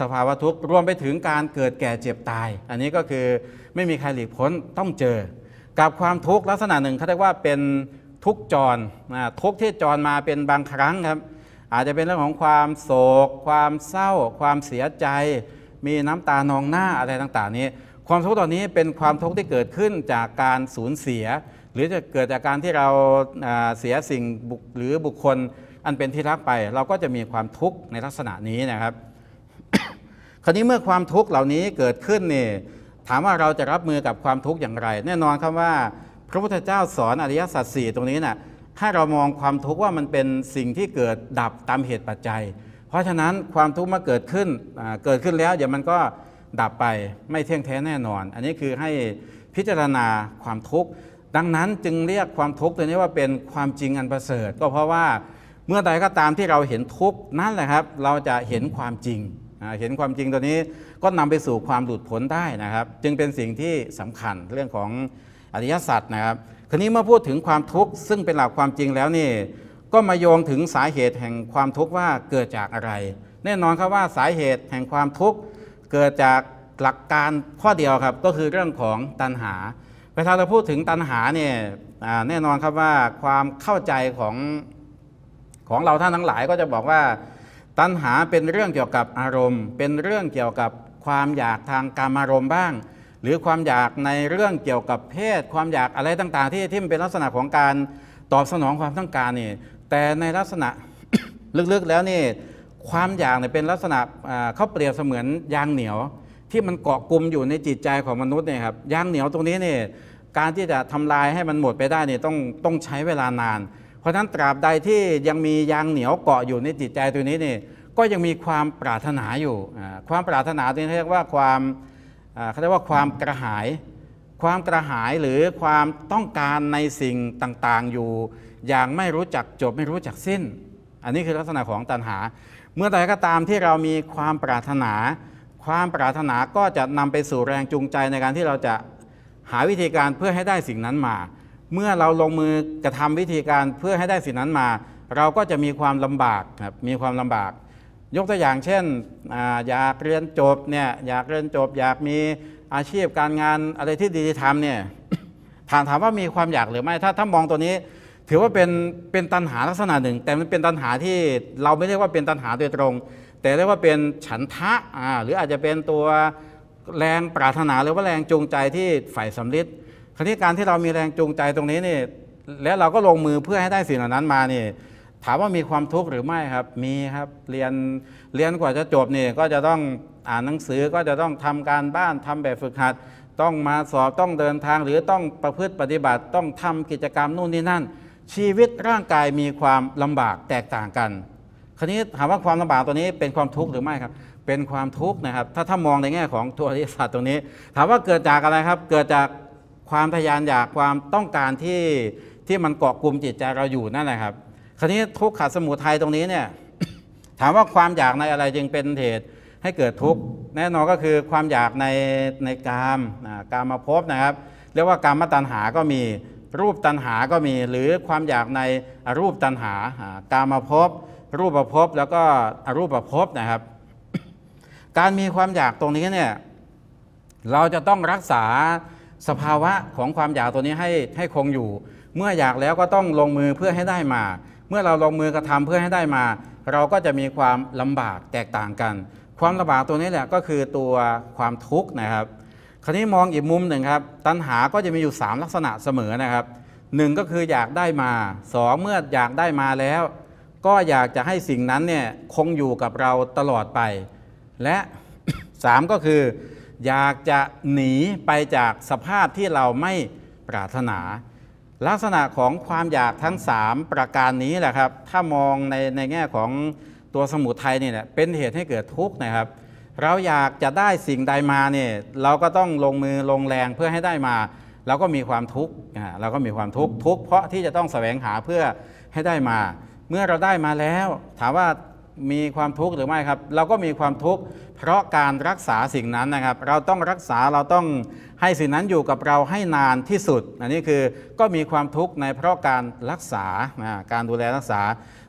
สภาวะทุกข์รวมไปถึงการเกิดแก่เจ็บตาย อันนี้ก็คือไม่มีใครหลีกพ้นต้องเจอ กับความทุกข์ลักษณะหนึ่งเขาเรียกว่าเป็นทุกจรทุกที่จรมาเป็นบางครั้งครับอาจจะเป็นเรื่องของความโศก ความเศร้า ความเสียใจ มีน้ำตานองหน้าอะไรต่าง ๆ นี้ ความทุกข์ตอนนี้เป็นความทุกข์ที่เกิดขึ้นจากการสูญเสีย หรือจะเกิดจากการที่เราเสียสิ่งหรือบุคคลอันเป็นที่รักไป เราก็จะมีความทุกข์ในลักษณะนี้นะครับ คราวนี้เมื่อความทุกข์เหล่านี้เกิดขึ้นนี่ ถามว่าเราจะรับมือกับความทุกข์อย่างไรแน่นอนครับว่า พระพุทธเจ้าสอนอริยสัจสี่ตรงนี้นะ่ะให้เรามองความทุกข์ว่ามันเป็นสิ่งที่เกิดดับตามเหตุปัจจัย เพราะฉะนั้นความทุกข์มาเกิดขึ้น เกิดขึ้นแล้ว เดี๋ยวมันก็ดับไปไม่เที่ยงแท้แน่นอน อันนี้คือให้พิจารณาความทุกข์ ดังนั้นจึงเรียกความทุกข์ตัวนี้ว่าเป็นความจริงอันประเสริฐ ก็เพราะว่าเมื่อใดก็ตามที่เราเห็นทุกข์นั่นแหละครับ เราจะเห็นความจริง เห็นความจริงตัวนี้ก็นำไปสู่ความหลุดพ้นได้นะครับ จึงเป็นสิ่งที่สำคัญเรื่องของอริยสัจนะครับทีนี้เมื่อพูดถึงความทุกข์ซึ่งเป็นหลักความจริงแล้วนี่ ก็มาโยงถึงสาเหตุแห่งความทุกข์ว่าเกิดจากอะไร แน่นอนครับว่าสาเหตุแห่งความทุกข์เกิดจากหลักการข้อเดียวครับก็คือเรื่องของตัณหาเวลาเราพูดถึงตัณหาเนี่ยแน่นอนครับว่าความเข้าใจของของเราท่านทั้งหลาย ก็จะบอกว่า ตัณหาเป็นเรื่องเกี่ยวกับอารมณ์ เป็นเรื่องเกี่ยวกับความอยากทางกามารมณ์บ้างหรือความอยากในเรื่องเกี่ยวกับเพศ ความอยากอะไรต่าง ๆ ที่ที่มันเป็นลักษณะของการตอบสนองความต้องการนี่ แต่ในลักษณะลึกๆแล้วนี่ ความอยากเนี่ยเป็นลักษณะเขาเปรียบเสมือนยางเหนียว ที่มันเกาะกลุ่มอยู่ในจิตใจของมนุษย์เนี่ยครับยางเหนียวตรงนี้นี่ การที่จะทำลายให้มันหมดไปได้เนี่ยต้องต้องใช้เวลานาน เพราะฉะนั้นตราบใดที่ยังมียางเหนียวเกาะอยู่ในจิตใจตัวนี้นี่ ก็ยังมีความปรารถนาอยู่ความปรารถนาที่เรียกว่าความเขาเรียกว่าความกระหาย ความกระหายหรือความต้องการในสิ่งต่างๆอยู่อย่างไม่รู้จักจบ ไม่รู้จักสิ้น อันนี้คือลักษณะของตัณหา เมื่อใดก็ตามที่เรามีความปรารถนา ความปรารถนาก็จะนำไปสู่แรงจูงใจในการที่เราจะหาวิธีการเพื่อให้ได้สิ่งนั้นมา เมื่อเราลงมือกระทำวิธีการเพื่อให้ได้สิ่งนั้นมา เราก็จะมีความลำบากครับมีความลำบากยกตัวอย่างเช่นออยากเรียนจบเนี่ยอยากเรียนจบ อยากมีอาชีพการงานอะไรที่ดีทำเนี่ยถามถามว่ามีความอยากหรือไม่ถ้าถ้ามองตัวนี้ ถือว่าเป็นเป็นตันหาลักษณะหนึ่ง แต่มันเป็นตันหาที่เราไม่เรียกว่าเป็นตันหาโดยตรง แต่เรียกว่าเป็นฉันทะะหรืออาจจะเป็นตัวแรงปรารถนาหรือว่าแรงจูงใจที่ฝ่ายสำลิดคณิีการที่เรามีแรงจูงใจตรงนี้นี่แล้วเราก็ลงมือเพื่อให้ได้สิ่งเหล่านั้นมานี่ถามว่ามีความทุกข์หรือไม่ครับ มีครับ เรียน เรียนกว่าจะจบเนี่ยก็จะต้องอ่านหนังสือก็จะต้องทำการบ้านทำแบบฝึกหัด ต้องมาสอบต้องเดินทาง หรือต้องประพฤติปฏิบัติต้องทำกิจกรรมนู่นนี่นั่น ชีวิตร่างกายมีความลำบากแตกต่างกัน คราวนี้ถามว่าความลำบากตัวนี้เป็นความทุกข์หรือไม่ครับ เป็นความทุกข์นะครับ ถ้าถ้ามองในแง่ของตัวอริยศาสตร์ตรงนี้ ถามว่าเกิดจากอะไรครับ เกิดจากความทยานอยากความต้องการที่ที่มันเกาะกลุ่มจิตใจเราอยู่นั่นแหละครับคราวนี้ทุกขัดสมุทัยตรงนี้เนี่ยถามว่าความอยากในอะไรจึงเป็นเหตุให้เกิดทุกข์ แน่นอนก็คือความอยากในในกามกามมาพบนะครับเรียกว่ากามตัณหาก็มีรูปตัณหาก็มี หรือความอยากในรูปตัณหากามาพบรูปะพบแล้วก็อรูปะพบนะครับ การมีความอยากตรงนี้เนี่ยเราจะต้องรักษาสภาวะของความอยากตัวนี้ให้ให้คงอยู่ เมื่ออยากแล้วก็ต้องลงมือเพื่อให้ได้มามื่อเราลงมือกระทำเพื่อให้ได้มา เราก็จะมีความลำบากแตกต่างกัน ความลำบากตัวนี้แหละก็คือตัวความทุกข์นะครับ คราวนี้มองอีกมุมหนึ่งครับ ตัณหาก็จะมีอยู่ 3 ลักษณะเสมอนะครับหนึ่งก็คืออยากได้มาสองเมื่ออยากได้มาแล้ว ก็อยากจะให้สิ่งนั้นเนี่ยคงอยู่กับเราตลอดไป และสามก็คือ อยากจะหนีไปจากสภาพที่เราไม่ปรารถนาลักษณะของความอยากทั้ง 3 ประการนี้แหละครับ ถ้ามองในในแง่ของตัวสมุทัยนี่เนี่ยเป็นเหตุให้เกิดทุกข์นะครับ เราอยากจะได้สิ่งใดมาเนี่ยเราก็ต้องลงมือลงแรงเพื่อให้ได้มาเราก็มีความทุกข์เราก็มีความทุกข์ทุกเพราะที่จะต้องแสวงหาเพื่อให้ได้มา เมื่อเราได้มาแล้ว ถามว่ามีความทุกข์หรือไม่ครับเราก็มีความทุกข์เพราะการรักษาสิ่งนั้นนะครับ เราต้องรักษาเราต้องให้สิ่งนั้นอยู่กับเราให้นานที่สุด อันนี้คือก็มีความทุกข์ในเพราะการรักษาการดูแลรักษา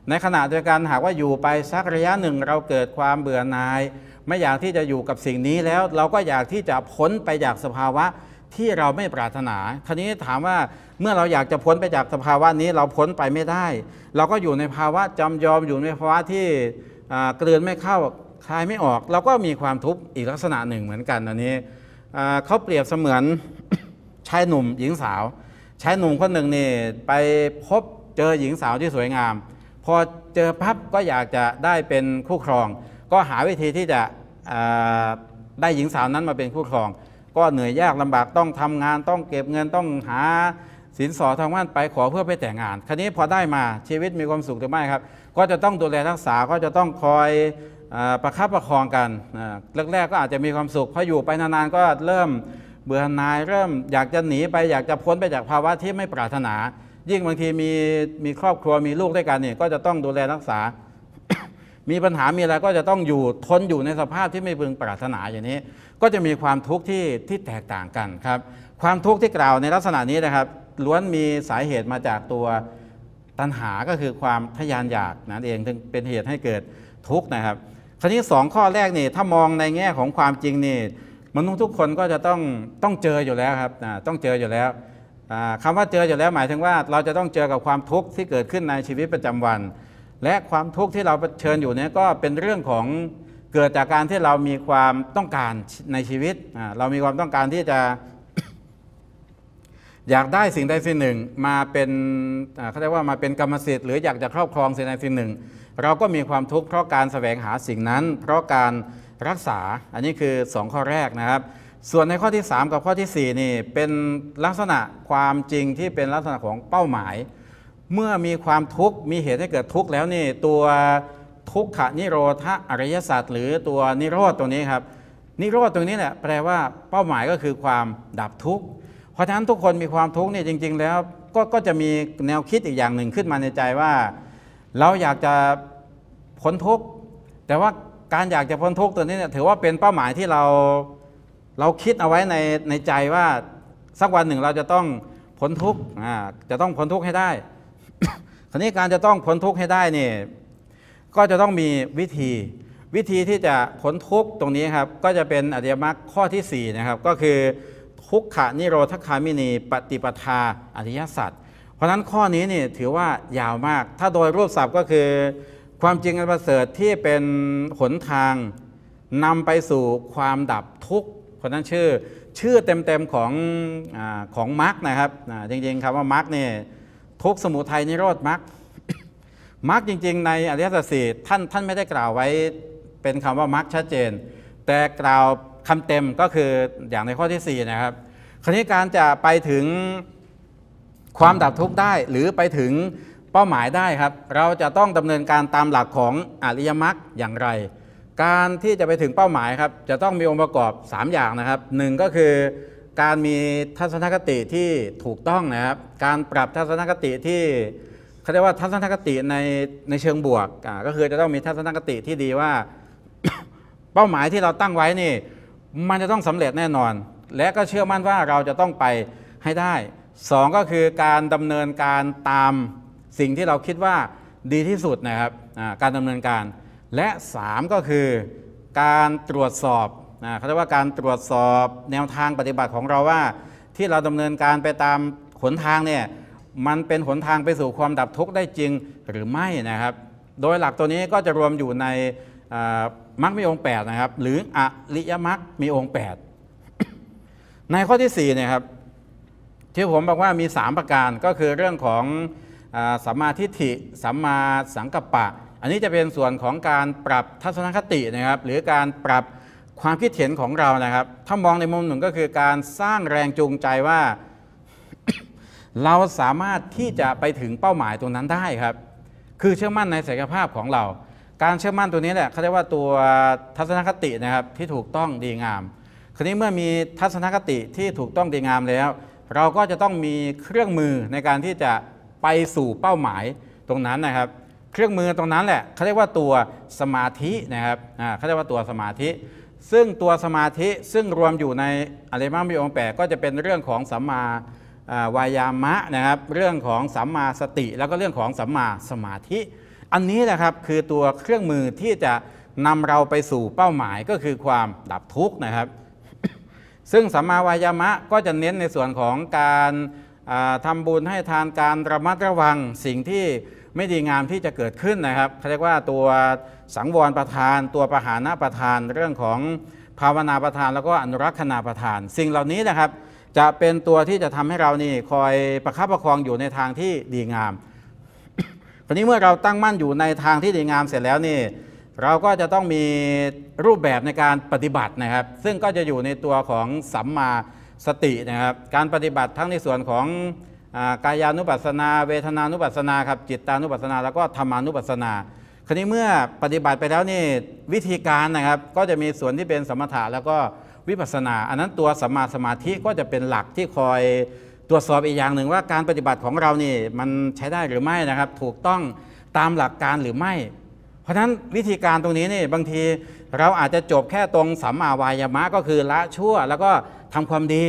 ในขณะเดียวกันหากว่าอยู่ไปสักระยะหนึ่งเราเกิดความเบื่อหน่าย ไม่อยากที่จะอยู่กับสิ่งนี้แล้วเราก็อยากที่จะพ้นไปจากสภาวะที่เราไม่ปรารถนาทีนี้ถามว่าเมื่อเราอยากจะพ้นไปจากสภาวะนี้เราพ้นไปไม่ได้ เราก็อยู่ในภาวะจำยอมอยู่ในภาวะที่เกลือนไม่เข้าใชยไม่ออกเราก็มีความทุกข์อีกลักษณะหนึ่งเหมือนกันอันนี้เขาเปรียบเสมือนชายหนุ่มหญิงสาวชายหนุ่มคนหนึ่งนี่ไปพบเจอหญิงสาวที่สวยงาม พอเจอพับก็อยากจะได้เป็นคู่ครอง ก็หาวิธีที่จะได้หญิงสาวนั้นมาเป็นคู่ครอง ก็เหนื่อยยากลำบาก ต้องทำงานต้องเก็บเงินต้องหาสินสอดทางบัานไปขอเพื่อไปแต่งงาน ครั้นี้พอได้มาชีวิตมีความสุขหรือไม่ครับ ก็จะต้องดูแลรักษาก็จะต้องคอยประคับประคองกันแรกๆก็อาจจะมีความสุขพออยู่ไปนานๆ ก็เริ่ม เบื่อหน่าย เริ่มอยากจะหนีไปอยากจะพ้นไปจากภาวะที่ไม่ปรารถนา ยิ่งบางทีมีมีครอบครัวมีลูกด้วยกันเนี่ยก็จะต้องดูแลรักษา มีปัญหามีอะไร ก็จะต้องอยู่ทนอยู่ในสภาพที่ไม่พึงปรารถนาอย่างนี้ ก็จะมีความทุกข์ที่ที่แตกต่างกันครับ ความทุกข์ที่กล่าวในลักษณะนี้นะครับ ล้วนมีสาเหตุมาจากตัวตัณหาก็คือความทยานอยากนั่นเองถึงเป็นเหตุให้เกิดทุกข์นะครับคราวนี้สองข้อแรกนี่ถ้ามองในแง่ของความจริงนี่มนุษย์ทุกคนก็จะต้องต้องเจออยู่แล้วครับต้องเจออยู่แล้วคำว่าเจออยู่แล้ว หมายถึงว่า เราจะต้องเจอกับความทุกข์ ที่เกิดขึ้นในชีวิตประจำวัน และความทุกข์ที่เราเผชิญอยู่นี้ก็เป็นเรื่องของเกิดจากการที่เรามีความต้องการในชีวิต เรามีความต้องการที่จะอยากได้สิ่งใดสิ่งหนึ่ง มาเป็นเขาเรียกว่ามาเป็นกรรมสิทธิ์หรืออยากจะครอบครองสิ่งใดสิ่งหนึ่งเราก็มีความทุกข์เพราะการแสวงหาสิ่งนั้น เพราะการรักษา อันนี้คือ 2 ข้อแรกนะครับ ส่วนในข้อที่ 3 กับข้อที่4นี่ เป็นลักษณะความจริงที่เป็นลักษณะของเป้าหมาย เมื่อมีความทุกข์มีเหตุให้เกิดทุกข์แล้วนี่ ตัวทุกขนิโรธอริยศาสตร์หรือตัวนิโรธตรงนี้ครับนิโรธตรงนี้แหละแปลว่าเป้าหมายก็คือความดับทุกข์เพราะฉะนั้นทุกคนมีความทุกข์นี่จริง ๆ แล้ว ก็ก็จะมีแนวคิดอีกอย่างหนึ่งขึ้นมาในใจว่าเราอยากจะพ้นทุกข์ แต่ว่าการอยากจะพ้นทุกข์ตัวนี้เนี่ยถือว่าเป็นเป้าหมายที่เราเราคิดเอาไว้ในในใจว่าสักวันหนึ่งเราจะต้องพ้นทุกข์จะต้องพ้นทุกข์ให้ได้ คราวนี้การจะต้องพ้นทุกข์ให้ได้นี่ ก็จะต้องมีวิธี วิธีที่จะพ้นทุกข์ตรงนี้ครับ ก็จะเป็นอริยมรรคข้อที่ 4 นะครับ ก็คือทุกขะนิโรธคามินี ปฏิปทาอริยสัจเพราะฉะนั้นข้อนี้นี่ถือว่ายาวมาก ถ้าโดยรูปศัพท์ก็คือ ความจริงอันประเสริฐที่เป็นหนทางนำไปสู่ความดับทุกข์เพราะนั้นชื่อ ชื่อเต็มๆของอของมาร์กนะครับจริงๆครับว่ามรร์เนี่ยทุกสมุทัยนิโรธมาร์กมาร์กจริงๆในอริยสัจสี่ท่านท่านไม่ได้กล่าวไว้เป็นคำว่ามาร์กชัดเจน แต่กล่าวคำเต็มก็คืออย่างในข้อที่ 4 นะครับคราวนี้การจะไปถึงความดับทุกข์ได้ หรือไปถึงเป้าหมายได้ครับ เราจะต้องดำเนินการตามหลักของอริยมรรคอย่างไร การที่จะไปถึงเป้าหมายครับ จะต้องมีองค์ประกอบ 3 อย่างนะครับหก็คือการมีทัศนคติที่ถูกต้องนะครับ การปรับทัศนคติที่เขาเรียกว่าทัศนคติในในเชิงบวกก็คือจะต้องมีทัศนคติที่ดีว่าเป้าหมายที่เราตั้งไว้นี่ มันจะต้องสำเร็จแน่นอน และก็เชื่อมั่นว่าเราจะต้องไปให้ได้สองก็คือการดำเนินการตามสิ่งที่เราคิดว่าดีที่สุดนะครับการดำเนินการ และ 3 ก็คือการตรวจสอบเขาเรียกว่าการตรวจสอบแนวทางปฏิบัติของเราว่า ที่เราดำเนินการไปตามหนทางเนี่ยมันเป็นหนทางไปสู่ความดับทุกข์ได้จริงหรือไม่นะครับ โดยหลักตัวนี้ก็จะรวมอยู่ในมรรคมีองค์ 8 นะครับ หรืออริยมรรคมีองค์ 8 ในข้อที่4นี่ครับที่ผมบอกว่ามี 3 ประการก็คือเรื่องของอสัมมาทิฏฐิสัมมาสังกัปปะ อันนี้จะเป็นส่วนของการปรับทัศนคตินะครับ หรือการปรับความคิดเห็นของเรานะครับถ้ามองในมุมหนึ่งก็คือการสร้างแรงจูงใจว่าเราสามารถที่จะไปถึงเป้าหมายตรงนั้นได้ครับ คือเชื่อมั่นในศักยภาพของเรา การเชื่อมั่นตัวนี้แหละเขาเรียกว่าตัวทัศนคตินะครับที่ถูกต้องดีงาม คราวนี้เมื่อมีทัศนคติที่ถูกต้องดีงามแล้วเราก็จะต้องมีเครื่องมือในการที่จะไปสู่เป้าหมายตรงนั้นนะครับ เครื่องมือตรงนั้นแหละเขาเรียกว่าตัวสมาธินะครับเขาเรียกว่าตัวสมาธิ ซึ่งตัวสมาธิซึ่งรวมอยู่ในอะเ้มงมบิองแปก็จะเป็นเรื่องของสัมมาวายามะนะครับ เรื่องของสัมมาสติแล้วก็เรื่องของสัมมาสมาธิ อันนี้นะครับคือตัวเครื่องมือที่จะนำเราไปสู่เป้าหมายก็คือความดับทุกข์นะครับซึ่งสัมมาวายามะก็จะเน้นในส่วนของการทำบุญให้ทานการระมัดระวังสิ่งที่ไม่ดีงามที่จะเกิดขึ้นนะครับเขาเรียกว่าตัวสังวรประธาน ตัวปหานาประธานเรื่องของภาวนาประธานแล้วก็อนุรักษณาประธาน สิ่งเหล่านี้นะครับจะเป็นตัวที่จะทำให้เรานี่คอยประคับประคองอยู่ในทางที่ดีงามคราวนี้เมื่อเราตั้งมั่นอยู่ในทางที่ดีงามเสร็จแล้วนี่เราก็จะต้องมีรูปแบบในการปฏิบัตินะครับ ซึ่งก็จะอยู่ในตัวของสัมมาสตินะครับ การปฏิบัติทั้งในส่วนของกายานุปัสสนา เวทนานุปัสสนาครับจิตตานุปัสสนา แล้วก็ธรรมานุปัสสนาคราวนี้เมื่อปฏิบัติไปแล้วนี่วิธีการนะครับก็จะมีส่วนที่เป็นสมถะแล้วก็วิปัสสนา อันนั้นตัวสัมมาสมาธิก็จะเป็นหลักที่คอยตรวจสอบอีกอย่างหนึ่งว่าการปฏิบัติของเรานี่มันใช้ได้หรือไม่นะครับ ถูกต้องตามหลักการหรือไม่เพราะฉะนั้นวิธีการตรงนี้นี่บางทีเราอาจจะจบแค่ตรงสัมมาวายามะก็คือละชั่ว แล้วก็ทำความดี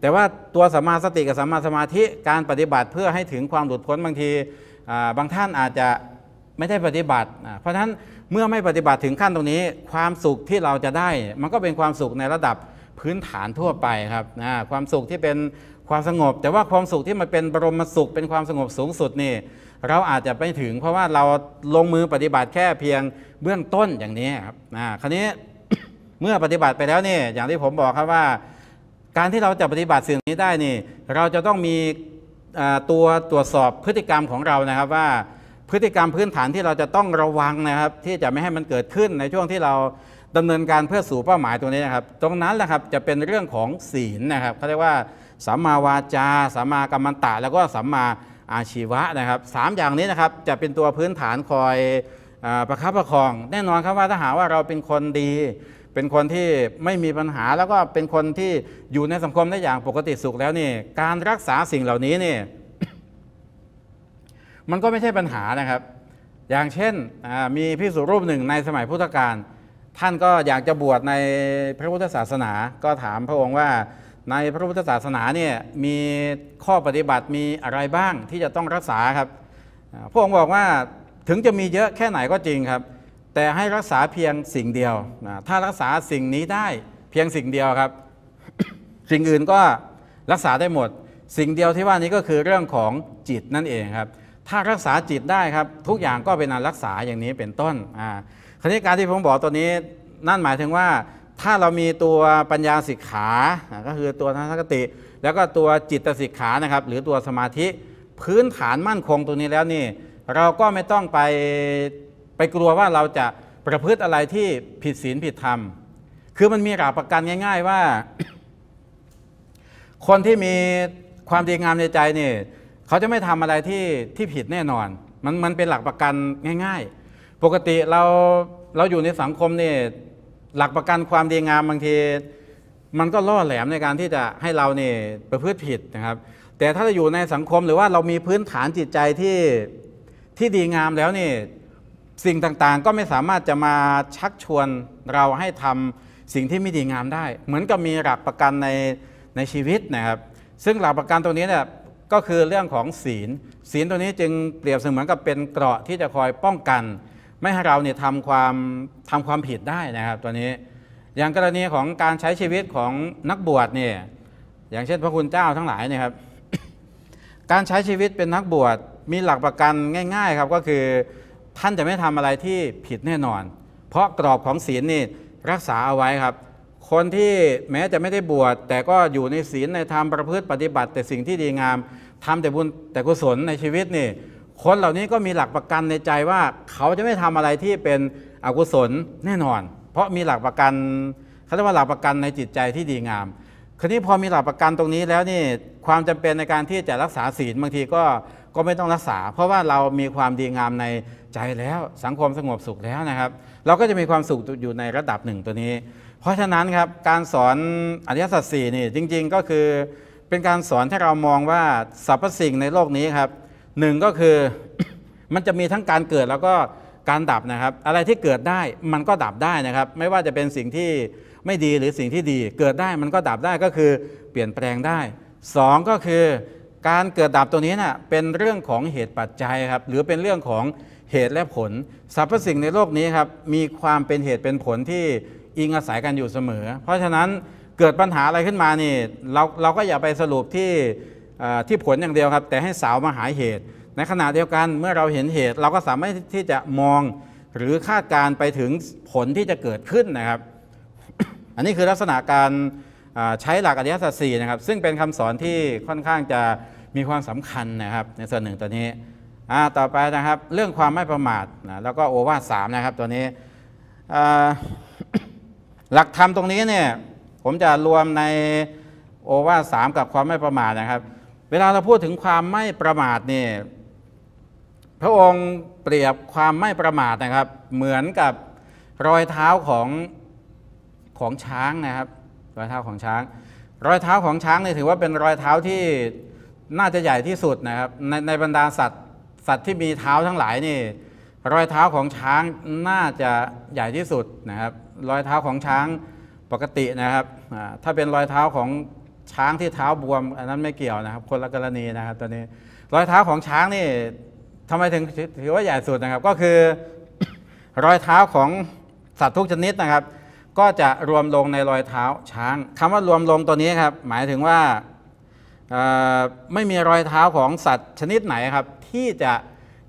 แต่ว่าตัวสัมมาสติกับสัมมาสมาธิการปฏิบัติเพื่อให้ถึงความหลุดพ้นบางทีบางท่านอาจจะไม่ได้ปฏิบัติ เพราะฉะนั้นเมื่อไม่ปฏิบัติถึงขั้นตรงนี้ ความสุขที่เราจะได้ มันก็เป็นความสุขในระดับพื้นฐานทั่วไปครับความสุขที่เป็นความสงบ แต่ว่าความสุขที่มันเป็นบรมสุขเป็นความสงบสูงสุดนี่เราอาจจะไม่ถึงเพราะว่าเราลงมือปฏิบัติแค่เพียงเบื้องต้นอย่างนี้ ครับอ่าคราวนี้เมื่อปฏิบัติไปแล้วนี่อย่างที่ผมบอกครับว่าการที่เราจะปฏิบัติสิ่งนี้ได้นี่ เราจะต้องมีตัวตรวจสอบพฤติกรรมของเรานะครับ ว่าพฤติกรรมพื้นฐานที่เราจะต้องระวังนะครับ ที่จะไม่ให้มันเกิดขึ้นในช่วงที่เราดำเนินการเพื่อสู่เป้าหมายตรงนี้นะครับ ตรงนั้นแหละครับจะเป็นเรื่องของศีลนะครับเขาเรียกว่าสัมมาวาจาสัมมากัมมันตะแล้วก็สัมมาอาชีวะนะครับสอย่างนี้นะครับจะเป็นตัวพื้นฐานคอยอประคับประคอง แน่นอนครับว่าถ้าหาว่าเราเป็นคนดี เป็นคนที่ไม่มีปัญหา แล้วก็เป็นคนที่อยู่ในสังคมได้อย่างปกติสุขแล้วนี่การรักษาสิ่งเหล่านี้นี่มันก็ไม่ใช่ปัญหานะครับ อย่างเช่นมีพิสุรูปหนึ่งในสมัยพุทธกาลท่านก็อยากจะบวชในพระพุทธศาสนาก็ถามพระองค์ว่าในพระพุทธศาสนาเนี่ยมีข้อปฏิบัติมีอะไรบ้างที่จะต้องรักษาครับพระองค์บอกว่าถึงจะมีเยอะแค่ไหนก็จริงครับ แต่ให้รักษาเพียงสิ่งเดียว ถ้ารักษาสิ่งนี้ได้เพียงสิ่งเดียวครับ สิ่งอื่นก็รักษาได้หมด สิ่งเดียวที่ว่านี้ก็คือเรื่องของจิตนั่นเองครับถ้ารักษาจิตได้ครับ ทุกอย่างก็เป็นการรักษาอย่างนี้เป็นต้นอ่าคราวนี้การที่ผมบอกตัวนี้นั่นหมายถึงว่าถ้าเรามีตัวปัญญาสิกขา ก็คือตัวทัศนคติ แล้วก็ตัวจิตสิกขานะครับ หรือตัวสมาธิพื้นฐานมั่นคงตัวนี้แล้วนี่ เราก็ไม่ต้องไปไปกลัวว่าเราจะประพฤติอะไรที่ผิดศีลผิดธรรม คือมันมีหลักประกันง่ายๆ ว่า คนที่มีความดีงามในใจนี่ เขาจะไม่ทำอะไรที่ที่ผิดแน่นอน มันมันเป็นหลักประกันง่ายๆ ปกติเราเราอยู่ในสังคมนี่หลักประกันความดีงามบางทีมันก็ล่อแหลมในการที่จะให้เราเนี่ยประพฤติผิดนะครับ แต่ถ้าเราอยู่ในสังคมหรือว่าเรามีพื้นฐานจิตใจที่ที่ดีงามแล้วนี่ สิ่งต่างๆ ก็ไม่สามารถจะมาชักชวนเราให้ทำสิ่งที่ไม่ดีงามได้ เหมือนกับมีหลักประกันในในชีวิตนะครับซึ่งหลักประกันตัวนี้เนี่ยก็คือเรื่องของศีลศีลตัวนี้จึงเปรียบเสมือนกับเป็นเกราะที่จะคอยป้องกันไม่ให้เราเนี่ยทำความทำความผิดได้นะครับตัวนี้อย่างกรณีของการใช้ชีวิตของนักบวชเนี่ยอย่างเช่นพระคุณเจ้าทั้งหลายเนี่ยครับ การใช้ชีวิตเป็นนักบวช มีหลักประกันง่าย ๆ ครับก็คือ ท่านจะไม่ทำอะไรที่ผิดแน่นอน เพราะกรอบของศีลนี่รักษาเอาไว้ครับ คนที่แม้จะไม่ได้บวชแต่ก็อยู่ในศีลในธรรมประพฤติปฏิบัติ แต่สิ่งที่ดีงาม ทำแต่บุญแต่กุศลในชีวิตนี่คนเหล่านี้ก็มีหลักประกันในใจว่าเขาจะไม่ทำอะไรที่เป็นอกุศลแน่นอน เพราะมีหลักประกันเขาเรียกว่าหลักประกันในจิตใจที่ดีงาม คราวนี้พอมีหลักประกันตรงนี้แล้วนี่ความจำเป็นในการที่จะรักษาศีลบางทีก็ก็ไม่ต้องรักษา เพราะว่าเรามีความดีงามในใจแล้วสังคมสงบสุขแล้วนะครับ เราก็จะมีความสุขอยู่ในระดับหนึ่งตัวนี้ เพราะฉะนั้นครับการสอนอริยสัจสี่นี่จริง ๆ ก็คือ เป็นการสอนให้เรามองว่าสรรพสิ่งในโลกนี้ครับหนึ่งก็คือมันจะมีทั้งการเกิดแล้วก็การดับนะครับ อะไรที่เกิดได้มันก็ดับได้นะครับ ไม่ว่าจะเป็นสิ่งที่ไม่ดีหรือสิ่งที่ดีเกิดได้มันก็ดับได้ก็คือเปลี่ยนแปลงได้ 2 ก็คือการเกิดดับตัวนี้นะ่ะเป็นเรื่องของเหตุปัจจัยครับหรือเป็นเรื่องของเหตุและผล สรรพสิ่งในโลกนี้ครับมีความเป็นเหตุเป็นผลที่อิงอาศัยกันอยู่เสมอ เพราะฉะนั้นเกิดปัญหาอะไรขึ้นมานี่เราเราก็อย่าไปสรุปที่ที่ผลอย่างเดียวครับแต่ให้สาวมาหาเหตุ ในขณะเดียวกันเมื่อเราเห็นเหตุ เราก็สามารถที่จะมองหรือคาดการไปถึงผลที่จะเกิดขึ้นนะครับ อันนี้คือลักษณะการใช้หลักอริยสัจสี่นะครับ ซึ่งเป็นคำสอนที่ค่อนข้างจะมีความสำคัญนะครับในส่วนหนึ่งตัวนี้ ต่อไปนะครับเรื่องความไม่ประมาทนะแล้วก็โอวาทสามนะครับตัวนี้ หลักธรรมตรงนี้เนี่ยผมจะรวมในโอวาทสามกับความไม่ประมาทนะครับเวลาเราพูดถึงความไม่ประมาทเนี่ยพระองค์เปรียบความไม่ประมาทนะครับ เหมือนกับรอยเท้าของของช้างนะครับรอยเท้าของช้างรอยเท้าของช้างเนี่ยถือว่าเป็นรอยเท้าที่น่าจะใหญ่ที่สุดนะครับในในบรรดาสัตว์สัตว์ที่มีเท้าทั้งหลายนี่ รอยเท้าของช้างน่าจะใหญ่ที่สุดนะครับ รอยเท้าของช้างปกตินะครับถ้าเป็นรอยเท้าของช้างที่เท้าบวมอันนั้นไม่เกี่ยวนะครับคนละกรณีนะครับ ตอนนี้รอยเท้าของช้างนี่ทำไมถึงถือว่าใหญ่สุดนะครับ ก็คือ รอยเท้าของสัตว์ทุกชนิดนะครับ ก็จะรวมลงในรอยเท้าช้าง คำว่ารวมลงตัวนี้ครับหมายถึงว่าไม่มีรอยเท้าของสัตว์ชนิดไหนครับที่จะ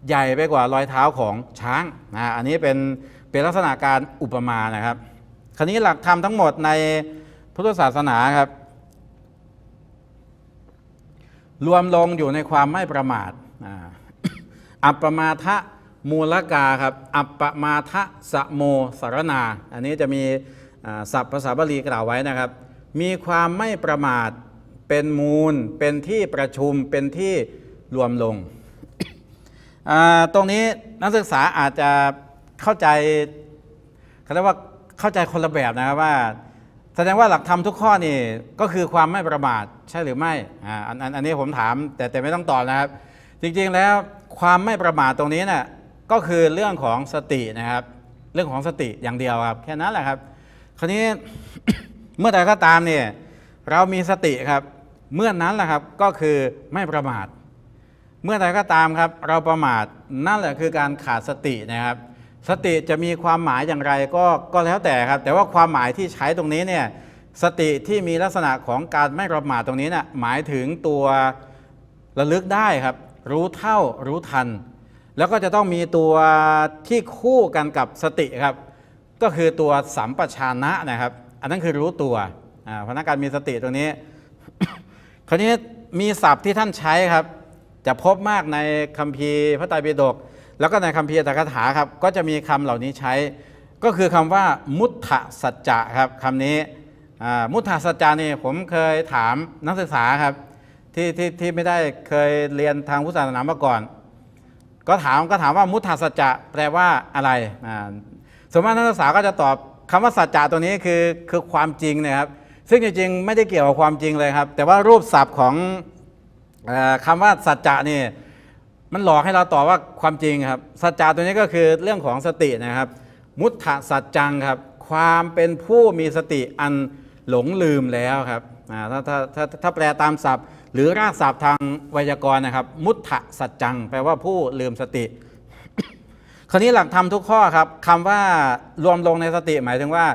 ใหญ่ไปกว่ารอยเท้าของช้างนะอันนี้เป็นเป็นลักษณะการอุปมานะครับ คราวนี้หลักธรรมทั้งหมดในพุทธศาสนาครับรวมลงอยู่ในความไม่ประมาท อัปปมาทะมูลกาครับ อัปปมาทะสะโมสารนาอันนี้จะมีศัพท์ภาษาบาลีกล่าวไว้นะครับ มีความไม่ประมาท เป็นมูล เป็นที่ประชุม เป็นที่รวมลง ตรงนี้นักศึกษาอาจจะเข้าใจเขาเรียกว่าเข้าใจคนละแบบนะครับว่าแสดงว่าหลักธรรมทุกข้อนี่ก็คือความไม่ประมาทใช่หรือไม่อ่าอันอันนนี้ผมถามแต่แต่ไม่ต้องตอบนะครับ จริงๆแล้วความไม่ประมาทตรงนี้นะ่ะก็คือเรื่องของสตินะครับ เรื่องของสติอย่างเดียวครับ แค่นั้นแหละครับ คราวนี้เมื่อใดก็ตามเนี่ยเรามีสติครับ เมื่อนั้นแหละครับก็คือไม่ประมาท เมื่อใดก็ตามครับ เราประมาทนั่นแหละคือการขาดสตินะครับสติจะมีความหมายอย่างไรก็ก็แล้วแต่ครับแต่ว่าความหมายที่ใช้ตรงนี้เนี่ยสติที่มีลักษณะของการไม่ประมาทตรงนี้นี่ะหมายถึงตัวระลึกได้ครับ รู้เท่ารู้ทัน แล้วก็จะต้องมีตัวที่คู่กันกับสติครับก็คือตัวสัมปชาญะนะครับอันนั้นคือรู้ตัวพนักงานมีสติตรงนี้ คราวนี้มีศัพท์ที่ท่านใช้ครับจะพบมากในคัมภีร์พระไตรปิฎกแล้วก็ในคำพีอัตถกถาครับ ก็จะมีคำเหล่านี้ใช้ ก็คือคำว่ามุทธสัจจะครับคำนี้ มุทธสัจจะนี่ผมเคยถามนักศึกษาครับที่ที่ที่ไม่ได้เคยเรียนทางพุทธศาสนามาก่อน ก็ถามก็ถามว่ามุทธสัจจะแปลว่าอะไรสมมตินักศึกษาก็จะตอบคำว่าสัจจะตัวนี้คือคือความจริงนะครับซึ่งจริงๆ ไม่ได้เกี่ยวกับความจริงเลยครับ แต่ว่ารูปศัพท์ของคำว่าสัจจะนี่มันหลอกให้เราตอบว่าความจริงครับสัจจะตัวนี้ก็คือเรื่องของสตินะครับ มุตสัจจังครับความเป็นผู้มีสติอันหลงลืมแล้วครับถ้าถ้าถ้าถ้าแปลตามศัพท์ หรือรากศัพท์ทางไวยากรณ์นะครับ มุตสัจจังแปลว่าผู้ลืมสติ คราวนี้หลักธรรมทุกข้อครับคำว่ารวมลงในสติ หมายถึงว่า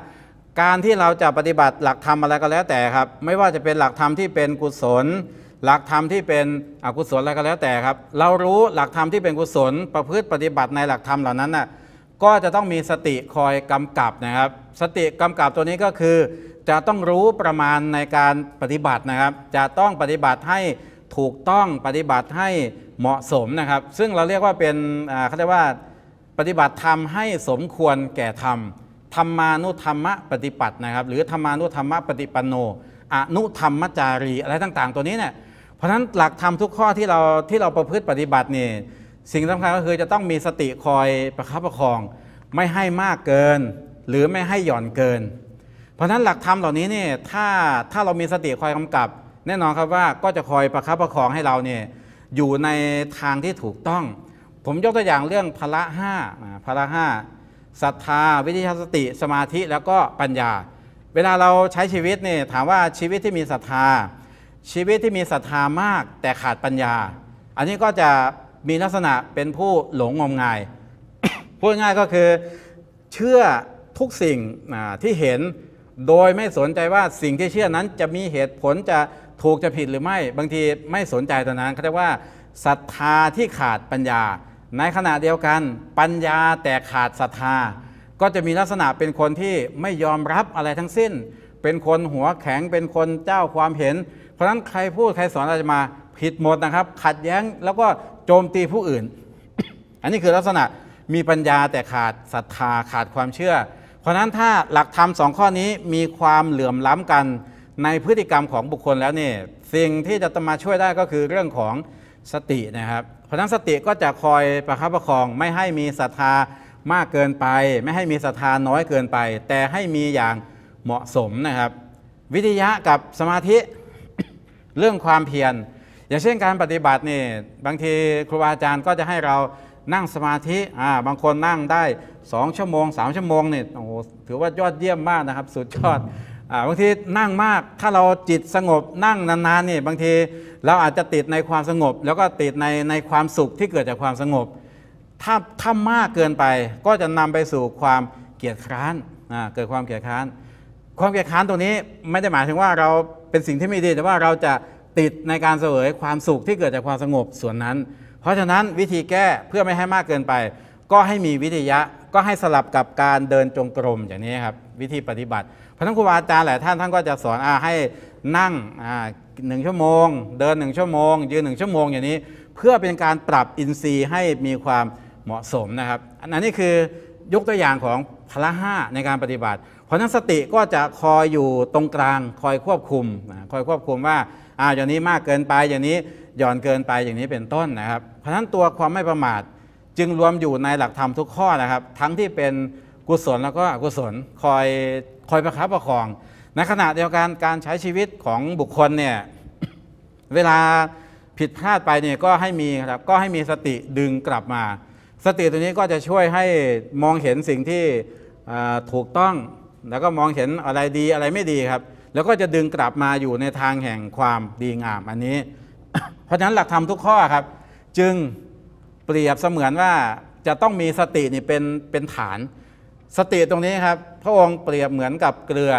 การที่เราจะปฏิบัติหลักธรรมอะไรก็แล้วแต่ครับไม่ว่าจะเป็นหลักธรรมที่เป็นกุศลหลักธรรมที่เป็นอกุศลอะไรก็แล้วแต่ครับเรารู้หลักธรรมที่เป็นกุศล ประพฤติปฏิบัติในหลักธรรมเหล่านั้นน่ะก็จะต้องมีสติคอยกำกับนะครับ สติกำกับตัวนี้ก็คือ จะต้องรู้ประมาณในการปฏิบัตินะครับ จะต้องปฏิบัติให้ถูกต้องปฏิบัติให้เหมาะสมนะครับ ซึ่งเราเรียกว่าเป็นเขาเรียกว่าปฏิบัติธรรมให้สมควรแก่ธรรมธรรมานุธรรมะปฏิปัตินะครับ หรือธรรมานุธรรมะปฏิปันโนอนุธรรมจารีอะไรต่าง ๆตัวนี้เนี่ยเพราะฉะนั้นหลักธรรมทุกข้อที่เราที่เราประพฤติปฏิบัตินี่สิ่งสำคัญก็คือจะต้องมีสติคอยประคับประคอง ไม่ให้มากเกินหรือไม่ให้หย่อนเกินเพราะฉะนั้นหลักธรรมเหล่านี้เนี่ยถ้าถ้าเรามีสติคอยกำกับ แน่นอนครับว่าก็จะคอยประคับประคองให้เราเนี่ยอยู่ในทางที่ถูกต้อง ผมยกตัวอย่างเรื่องพละห้าพละห้าศรัทธา วิทยาสติ สมาธิแล้วก็ปัญญา เวลาเราใช้ชีวิตเนี่ยถามว่าชีวิตที่มีศรัทธาชีวิตที่มีศรัทธามากแต่ขาดปัญญา อันนี้ก็จะมีลักษณะเป็นผู้หลงงมงาย พูดง่ายก็คือเชื่อทุกสิ่งที่เห็น โดยไม่สนใจว่าสิ่งที่เชื่อนั้นจะมีเหตุผลจะถูกจะผิดหรือไม่ บางทีไม่สนใจตอนนั้นเขาเรียกว่าศรัทธาที่ขาดปัญญา ในขณะเดียวกันปัญญาแต่ขาดศรัทธา ก็จะมีลักษณะเป็นคนที่ไม่ยอมรับอะไรทั้งสิ้น เป็นคนหัวแข็ง เป็นคนเจ้าความเห็นเพราะฉะนั้นใครพูดใครสอนอาจะมาผิดหมดนะครับ ขัดแย้งแล้วก็โจมตีผู้อื่น อันนี้คือลักษณะมีปัญญาแต่ขาดศรัทธาขาดความเชื่อ เพราะฉะนั้นถ้าหลักธรรมสองข้อนี้มีความเหลื่อมล้ำกันในพฤติกรรมของบุคคลแล้วนี่สิ่งที่จะตมาช่วยได้ก็คือเรื่องของสตินะครับ เพราะนั้นสติก็จะคอยประคับประคองไม่ให้มีศรัทธามากเกินไป ไม่ให้มีศรัทธาน้อยเกินไป แต่ให้มีอย่างเหมาะสมนะครับ วิทยะกับสมาธิเรื่องความเพียรอย่างเช่นการปฏิบัตินี่ บางทีครูบาอาจารย์ก็จะให้เรานั่งสมาธิอ่าบางคนนั่งได้ 2 ชั่วโมง3ชั่วโมงเนี่ยโอ้โหถือว่ายอดเยี่ยมมากนะครับ สุดยอดอ่าบางทีนั่งมากถ้าเราจิตสงบนั่งนานๆนี่บางทีเราอาจจะติดในความสงบ แล้วก็ติดในในความสุขที่เกิดจากความสงบ ถ้าถ้ามากเกินไปก็จะนำไปสู่ความเกียดคร้านอ่าเกิดความเกียดคร้านความเกียดคร้านตรงนี้ไม่ได้หมายถึงว่าเราเป็นสิ่งที่ไม่ดีแต่ว่าเราจะติดในการเสวยความสุขที่เกิดจากความสงบส่วนนั้นเพราะฉะนั้นวิธีแก้เพื่อไม่ให้มากเกินไป ก็ให้มีวิทยะ ก็ให้สลับกับการเดินจงกรมอย่างนี้ครับ วิธีปฏิบัติพระท่านครูอาจารย์หลายท่านท่านก็จะสอนอาให้นั่งหนึ่งชั่วโมงเดินหนึ่งชั่วโมงยืนหนึ่งชั่วโมงอย่างนี้เพื่อเป็นการปรับอินทรีย์ให้มีความเหมาะสมนะครับ อันนี้คือยกตัวอย่างของพละห้าในการปฏิบัติเพราะนั้นสติก็จะคอยอยู่ตรงกลาง คอยควบคุมคอยควบคุมว่าอ่าอย่างนี้มากเกินไปอย่างนี้หย่อนเกินไปอย่างนี้เป็นต้นนะครับ เพราะนั้นตัวความไม่ประมาทจึงรวมอยู่ในหลักธรรมทุกข้อนะครับ ทั้งที่เป็นกุศลแล้วก็อกุศลคอยคอยประคับประคอง ในขณะเดียวกันการใช้ชีวิตของบุคคลเนี่ยเวลาผิดพลาดไปเนี่ยก็ให้มีครับก็ให้มีสติดึงกลับมาสติตัวนี้ก็จะช่วยให้มองเห็นสิ่งที่ถูกต้อง แล้วก็มองเห็นอะไรดีอะไรไม่ดีครับ แล้วก็จะดึงกลับมาอยู่ในทางแห่งความดีงาม อันนี้ เพราะฉะนั้นหลักธรรมทุกข้อครับ จึงเปรียบเสมือนว่าจะต้องมีสตินี่เป็นเป็นฐานสติตรงนี้ครับ พระองค์เปรียบเหมือนกับเกลือ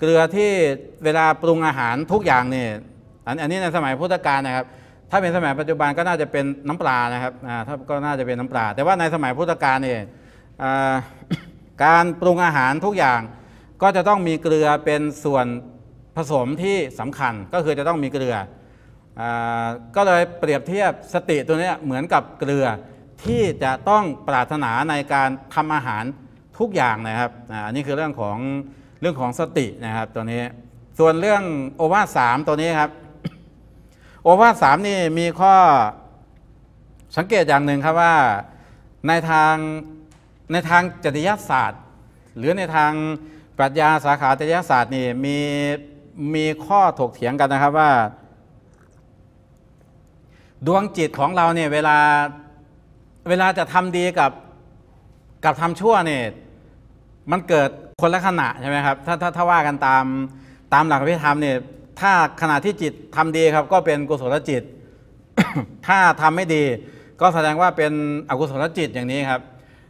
เกลือที่เวลาปรุงอาหารทุกอย่างนี่อันนี้ในสมัยพุทธกาลนะครับถ้าเป็นสมัยปัจจุบันก็น่าจะเป็นน้ำปลานะครับถ้าก็น่าจะเป็นน้ำปลาแต่ว่าในสมัยพุทธกาลเนี่ยการปรุงอาหารทุกอย่าง ก็จะต้องมีเกลือเป็นส่วนผสมที่สำคัญก็คือจะต้องมีเกลืออก็เลยเปรียบเทียบสติตัวนี้เหมือนกับเกลือที่จะต้องปรารถนาในการทำอาหารทุกอย่างนะครับอันนี้คือเรื่องของเรื่องของสตินะครับ ตัวนี้ส่วนเรื่องโอวาสามตัวนี้ครับโอวาทสามนี่มีข้อสังเกตอย่างหนึ่งครับว่าในทางในทางจริยศาสตร์ หรือในทางปรัชญาสาขาจริยศาสตร์นี่ มีมีข้อถกเถียงกันนะครับว่า ดวงจิตของเราเนี่ยเวลาเวลาจะทำดีกับกับทำชั่วเนี่ยมันเกิดคนละขณะใช่ไหมครับถ้าถ้าถ้าว่ากันตามตามหลักวิธรรมเนี่ยถ้าขณะที่จิตทำดีครับ ก็เป็นกุศลจิต ถ้าทำไม่ดี ก็แสดงว่าเป็นอกุศลจิตอย่างนี้ครับ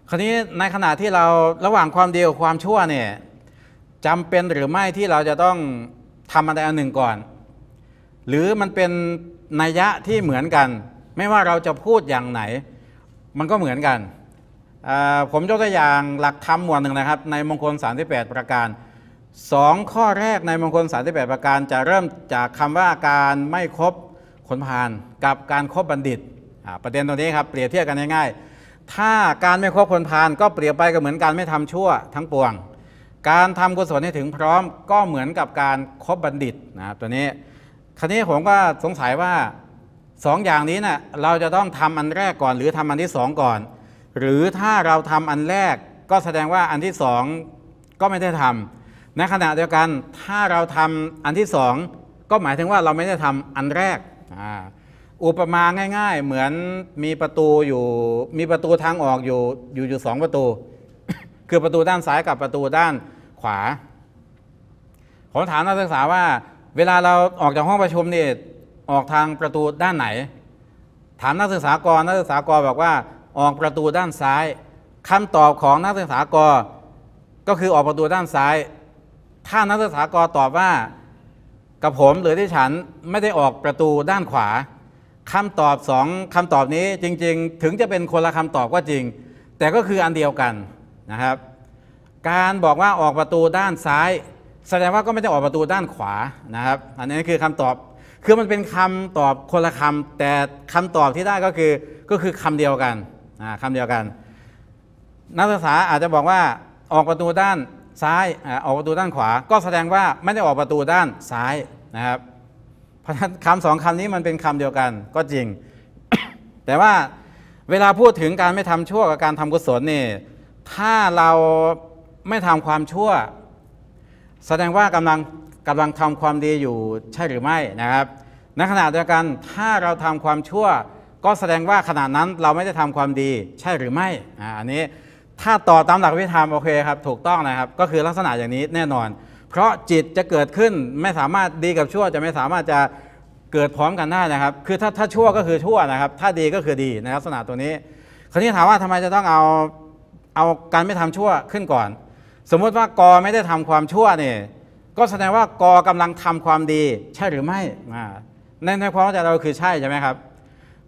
คราวนี้ในขณะที่เราระหว่างความดี กับความชั่วเนี่ยจำเป็นหรือไม่ที่เราจะต้องทำอะไรอันหนึ่งก่อน หรือมันเป็นนัยยะที่เหมือนกัน ไม่ว่าเราจะพูดอย่างไหน มันก็เหมือนกันผมยกตัวอย่างหลักธรรมหมวดหนึ่งนะครับ ในมงคล38ประการสองข้อแรกในมงคล38ประการจะเริ่มจากคำว่าการไม่คบคนพาลกับการครบบัณฑิต ประเด็นตรงนี้ครับเปรียบเทียบกันง่าย ๆ ถ้าการไม่คบคนพาลก็เปรียบไปก็เหมือนการไม่ทำชั่ว ทั้งปวง การทำกุศลให้ถึงพร้อม ก็เหมือนกับการครบบัณฑิตนะตัวนี้คันนี้ผมก็สงสัยว่า 2ออย่างนี้นะ่ะเราจะต้องทำอันแรกก่อน หรือทำอันที่ 2 ก่อน หรือถ้าเราทำอันแรกก็แสดงว่าอันที่2ก็ไม่ได้ทำในขณะเดียวกันถ้าเราทำอันที่สองก็หมายถึงว่าเราไม่ได้ทำอันแรกอุปมาง่ายๆ เหมือนมีประตูอยู่มีประตูทางออกอยู่อยู่อยู่สองประตู คือประตูด้านซ้ายกับประตูด้านขวาผมถามนักศึกษาว่า เวลาเราออกจากห้องประชุมนี่ออกทางประตูด้านไหนถามนักศึกษากรนักศึกษากรบอกว่าออกประตูด้านซ้ายคำตอบของนักศึกษากรก็คือออกประตูด้านซ้ายถ้านักศึกษากรตอบว่ากับผมหรือที่ฉันไม่ได้ออกประตูด้านขวาคำตอบสองคำตอบนี้จริง ๆ ถึงจะเป็นคนละคำตอบก็จริง แต่ก็คืออันเดียวกัน นะครับ การบอกว่าออกประตูด้านซ้าย แสดงว่าก็ไม่ได้ออกประตูด้านขวานะครับ อันนี้คือคำตอบคือมันเป็นคำตอบคนละคำแต่คำตอบที่ได้ก็คือก็คือคำเดียวกันคำเดียวกัน นักศึกษาอาจจะบอกว่าออกประตูด้านซ้ายออกประตูด้านขวา ก็แสดงว่าไม่ได้ออกประตูด้านซ้ายนะครับเพราะฉะนั้นคำสองคำนี้มันเป็นคำเดียวกันก็จริง แต่ว่าเวลาพูดถึงการไม่ทำชั่วกับการทำกุศลนี่ ถ้าเราไม่ทำความชั่ว แสดงว่ากำลังกำลังทำความดีอยู่ใช่หรือไม่นะครับในขณะเดียวกันถ้าเราทำความชั่ว ก็แสดงว่าขณะนั้นเราไม่ได้ทำความดีใช่หรือไม่อันนี้ถ้าต่อตามหลักวิธรมโอเคครับถูกต้องนะครับก็คือลักษณะอย่างนี้แน่นอน เพราะจิตจะเกิดขึ้นไม่สามารถดีกับชั่วจะไม่สามารถจะเกิดพร้อมกันได้นะครับคือถ้าถ้าชั่วก็คือชั่วนะครับ ถ้าดีก็คือดีในลักษณะตัวนี้คราวนี้ถามว่าทำไมจะต้องเอาเอาการไม่ทำชั่วขึ้นก่อน สมมุติว่ากอไม่ได้ทำความชั่วเนี่ยก็แสดงว่ากอกำลังทำความดีใช่หรือไม่ในในความเข้าใจเราคือใช่ใช่ไหมครับ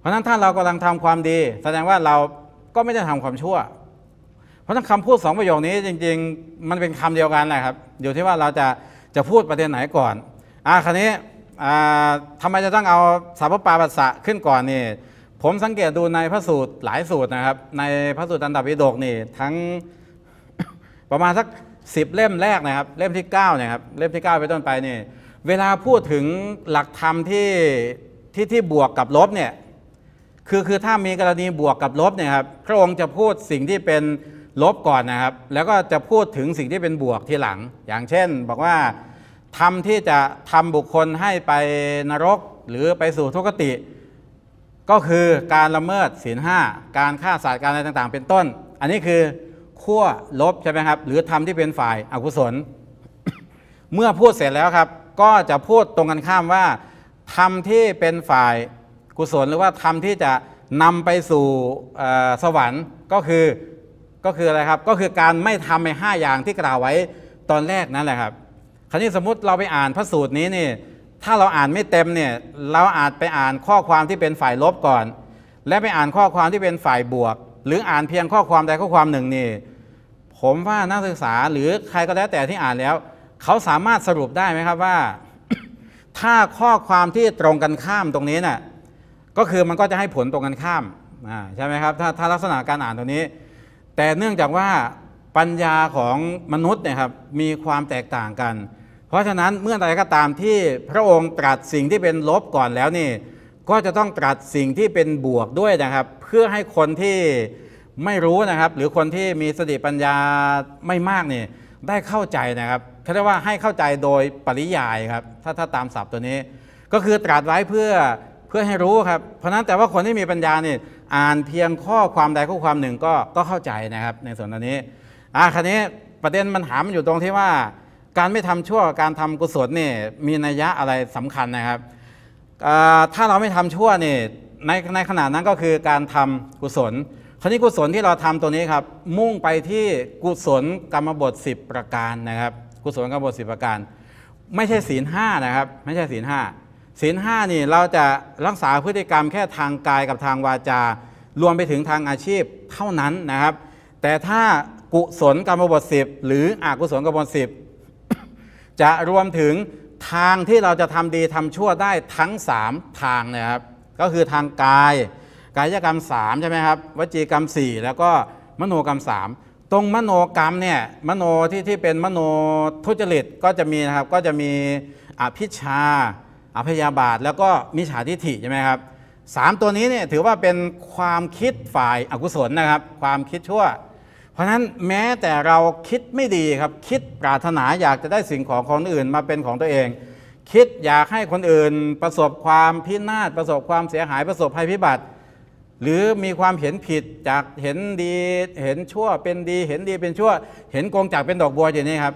เพราะฉะนั้นถ้าเรากำลังทำความดี แสดงว่าเราก็ไม่ได้ทำความชั่วเพราะนั้นคำพูดสองประโยคนี้จริง ๆ มันเป็นคำเดียวกันแหละครับ อยู่ที่ว่าเราจะจะพูดประเด็นไหนก่อน อ่าคราวนี้ อ่าทำไมจะต้องเอาสัวพปาปัสสะขึ้นก่อนนี่ ผมสังเกตดูในพระสูตรหลายสูตรนะครับ ในพระสูตรอันดับวิโดกนี่ ทั้งประมาณสักสิบเล่มแรกนะครับ เล่มที่9นะครับ เล่มที่ 9 ไปต้นไปนี่ เวลาพูดถึงหลักธรรมที่ที่ที่บวกกับลบเนี่ย คือ คือถ้ามีกรณีบวกกับลบเนี่ยครับพระองค์จะพูดสิ่งที่เป็นลบก่อนนะครับ แล้วก็จะพูดถึงสิ่งที่เป็นบวกทีหลัง อย่างเช่น บอกว่าทำที่จะทำบุคคลให้ไปนรกหรือไปสู่ทุกติ ก็คือการละเมิดศีลห้า การฆ่าสัตว์ การอะไรต่างๆ เป็นต้น อันนี้คือขั้วลบใช่ไหมครับ หรือทำที่เป็นฝ่ายอกุศล เมื่อพูดเสร็จแล้วครับ ก็จะพูดตรงกันข้ามว่าทำที่เป็นฝ่ายกุศลหรือว่าทำที่จะนำไปสู่สวรรค์ก็คือก็คืออะไรครับ ก็คือการไม่ทำในห้าอย่างที่กล่าวไว้ตอนแรกนั่นแหละครับ คราวนี้สมมุติเราไปอ่านพระสูตรนี้นี่ ถ้าเราอ่านไม่เต็มเนี่ย เราอาจไปอ่านข้อความที่เป็นฝ่ายลบก่อน และไปอ่านข้อความที่เป็นฝ่ายบวก หรืออ่านเพียงข้อความใดข้อความหนึ่งนี่ ผมว่านักศึกษาหรือใครก็แล้วแต่ที่อ่านแล้ว เขาสามารถสรุปได้ไหมครับว่า ถ้าข้อความที่ตรงกันข้ามตรงนี้นะ่ะ ก็คือมันก็จะให้ผลตรงกันข้ามใช่ไหมครับ ถ้าถ้าลักษณะการอ่านตรงนี้แต่เนื่องจากว่าปัญญาของมนุษย์นะครับมีความแตกต่างกัน เพราะฉะนั้นเมื่อใดก็ตามที่พระองค์ตรัสสิ่งที่เป็นลบก่อนแล้วนี่ก็จะต้องตรัสสิ่งที่เป็นบวกด้วยนะครับ เพื่อให้คนที่ไม่รู้นะครับ หรือคนที่มีสติปัญญาไม่มากนี่ได้เข้าใจนะครับเขาเรียกว่าให้เข้าใจโดยปริยายครับถ้าถ้าตามศัพท์ตัวนี้ ก็คือตรัสไว้ เพื่อเพื่อให้รู้ครับ เพราะนั้นแต่ว่าคนที่มีปัญญานี่อ่านเพียงข้อความใดข้อความหนึ่งก็ก็เข้าใจนะครับ ในส่วนอันนี้อ่าคันนี้ประเด็นปัญหามันอยู่ตรงที่ว่า การไม่ทำชั่วการทำกุศลนี่มีนัยยะอะไรสำคัญนะครับถ้าเราไม่ทำชั่วนี่ในในขณะนั้นก็คือ การทำกุศล คราวนี้กุศลที่เราทำตัวนี้ครับมุ่งไปที่กุศลกรรมบท 10 ประการนะครับ กุศลกรรมบท10 ประการ ไม่ใช่ศีลห้านะครับไม่ใช่ศีลห้าศีลห้านี่เราจะรักษาพฤติกรรมแค่ทางกายกับทางวาจา รวมไปถึงทางอาชีพเท่านั้นนะครับ แต่ถ้ากุศลกรรมบทสิบหรืออกุศลกรรมบทสิบจะรวมถึงทางที่เราจะทำดีทำชั่วได้ทั้ง 3 ทางนะครับก็คือทางกาย กายกรรม3ใช่ไหมครับวจีกรรม 4 แล้วก็มโนกรรม 3 ตรงมโนกรรมเนี่ยมโนที่ที่เป็นมโนทุจริตก็จะมีนะครับก็จะมีอภิชาอพยาบาท แล้วก็มิจฉาทิฐิใช่ไหมครับสามตัวนี้เนี่ยถือว่าเป็นความคิดฝ่ายอกุศลนะครับ ความคิดชั่ว เพราะฉะนั้นแม้แต่เราคิดไม่ดีครับคิดปรารถนาอยากจะได้สิ่งของคนอื่นมาเป็นของตัวเอง คิดอยากให้คนอื่น ประสบความพินาศประสบความเสียหายประสบภัยพิบัติ หรือมีความเห็นผิดจากเห็นดีเห็นชั่วเป็นดีเห็นดีเป็นชั่ว เห็นกงจากเป็นดอกบัวอย่างนี้ครับ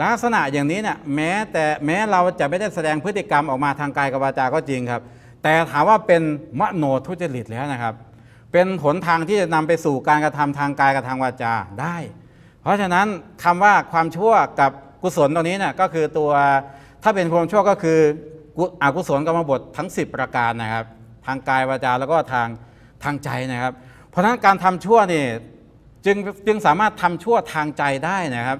ลักษณะอย่างนี้เนี่ยแม้แต่แม้เราจะไม่ได้แสดงพฤติกรรมออกมาทางกายกับวาจา ก็จริงครับ แต่ถามว่าเป็นมโนทุจริตแล้วนะครับ เป็นหนทางที่จะนำไปสู่การกระทำทางกายกับทางวาจาได้ เพราะฉะนั้นคำว่าความชั่วกับกุศลตรงนี้เนี่ยก็คือตัวถ้าเป็นความชั่วก็คืออกุศลกรรมบททั้ง 10 ประการนะครับ ทางกายวาจา แล้วก็ทางทางใจนะครับ เพราะฉะนั้นการทำชั่วนี่จึงจึงสามารถทำชั่วทางใจได้นะครับ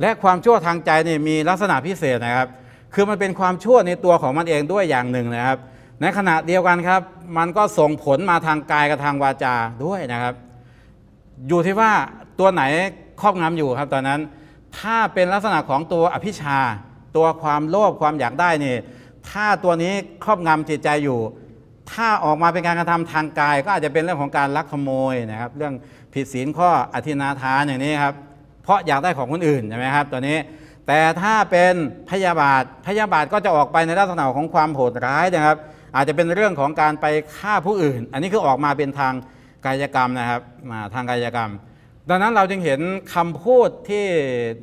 และความชั่วทางใจเนี่ยมีลักษณะพิเศษนะครับ คือมันเป็นความชั่วในตัวของมันเองด้วยอย่างหนึ่งนะครับ ในขณะเดียวกันครับ มันก็ส่งผลมาทางกายกับทางวาจาด้วยนะครับ อยู่ที่ว่าตัวไหนครอบงำอยู่ครับ ตอนนั้น ถ้าเป็นลักษณะของตัวอภิชา ตัวความโลภความอยากได้นี่ ถ้าตัวนี้ครอบงำจิตใจอยู่ ถ้าออกมาเป็นการกระทำทางกาย ก็อาจจะเป็นเรื่องของการลักขโมยนะครับ เรื่องผิดศีลข้ออธินาทานอย่างนี้ครับเพราะอยากได้ของคนอื่นใช่ไหมครับตัวนี้แต่ถ้าเป็นพยาบาทพยาบาทก็จะออกไปในลักษณะของความโหดร้ายนะครับ อาจจะเป็นเรื่องของการไปฆ่าผู้อื่น อันนี้คือออกมาเป็นทางกายกรรมนะครับมาทางกายกรรม ดังนั้นเราจึงเห็นคำพูดที่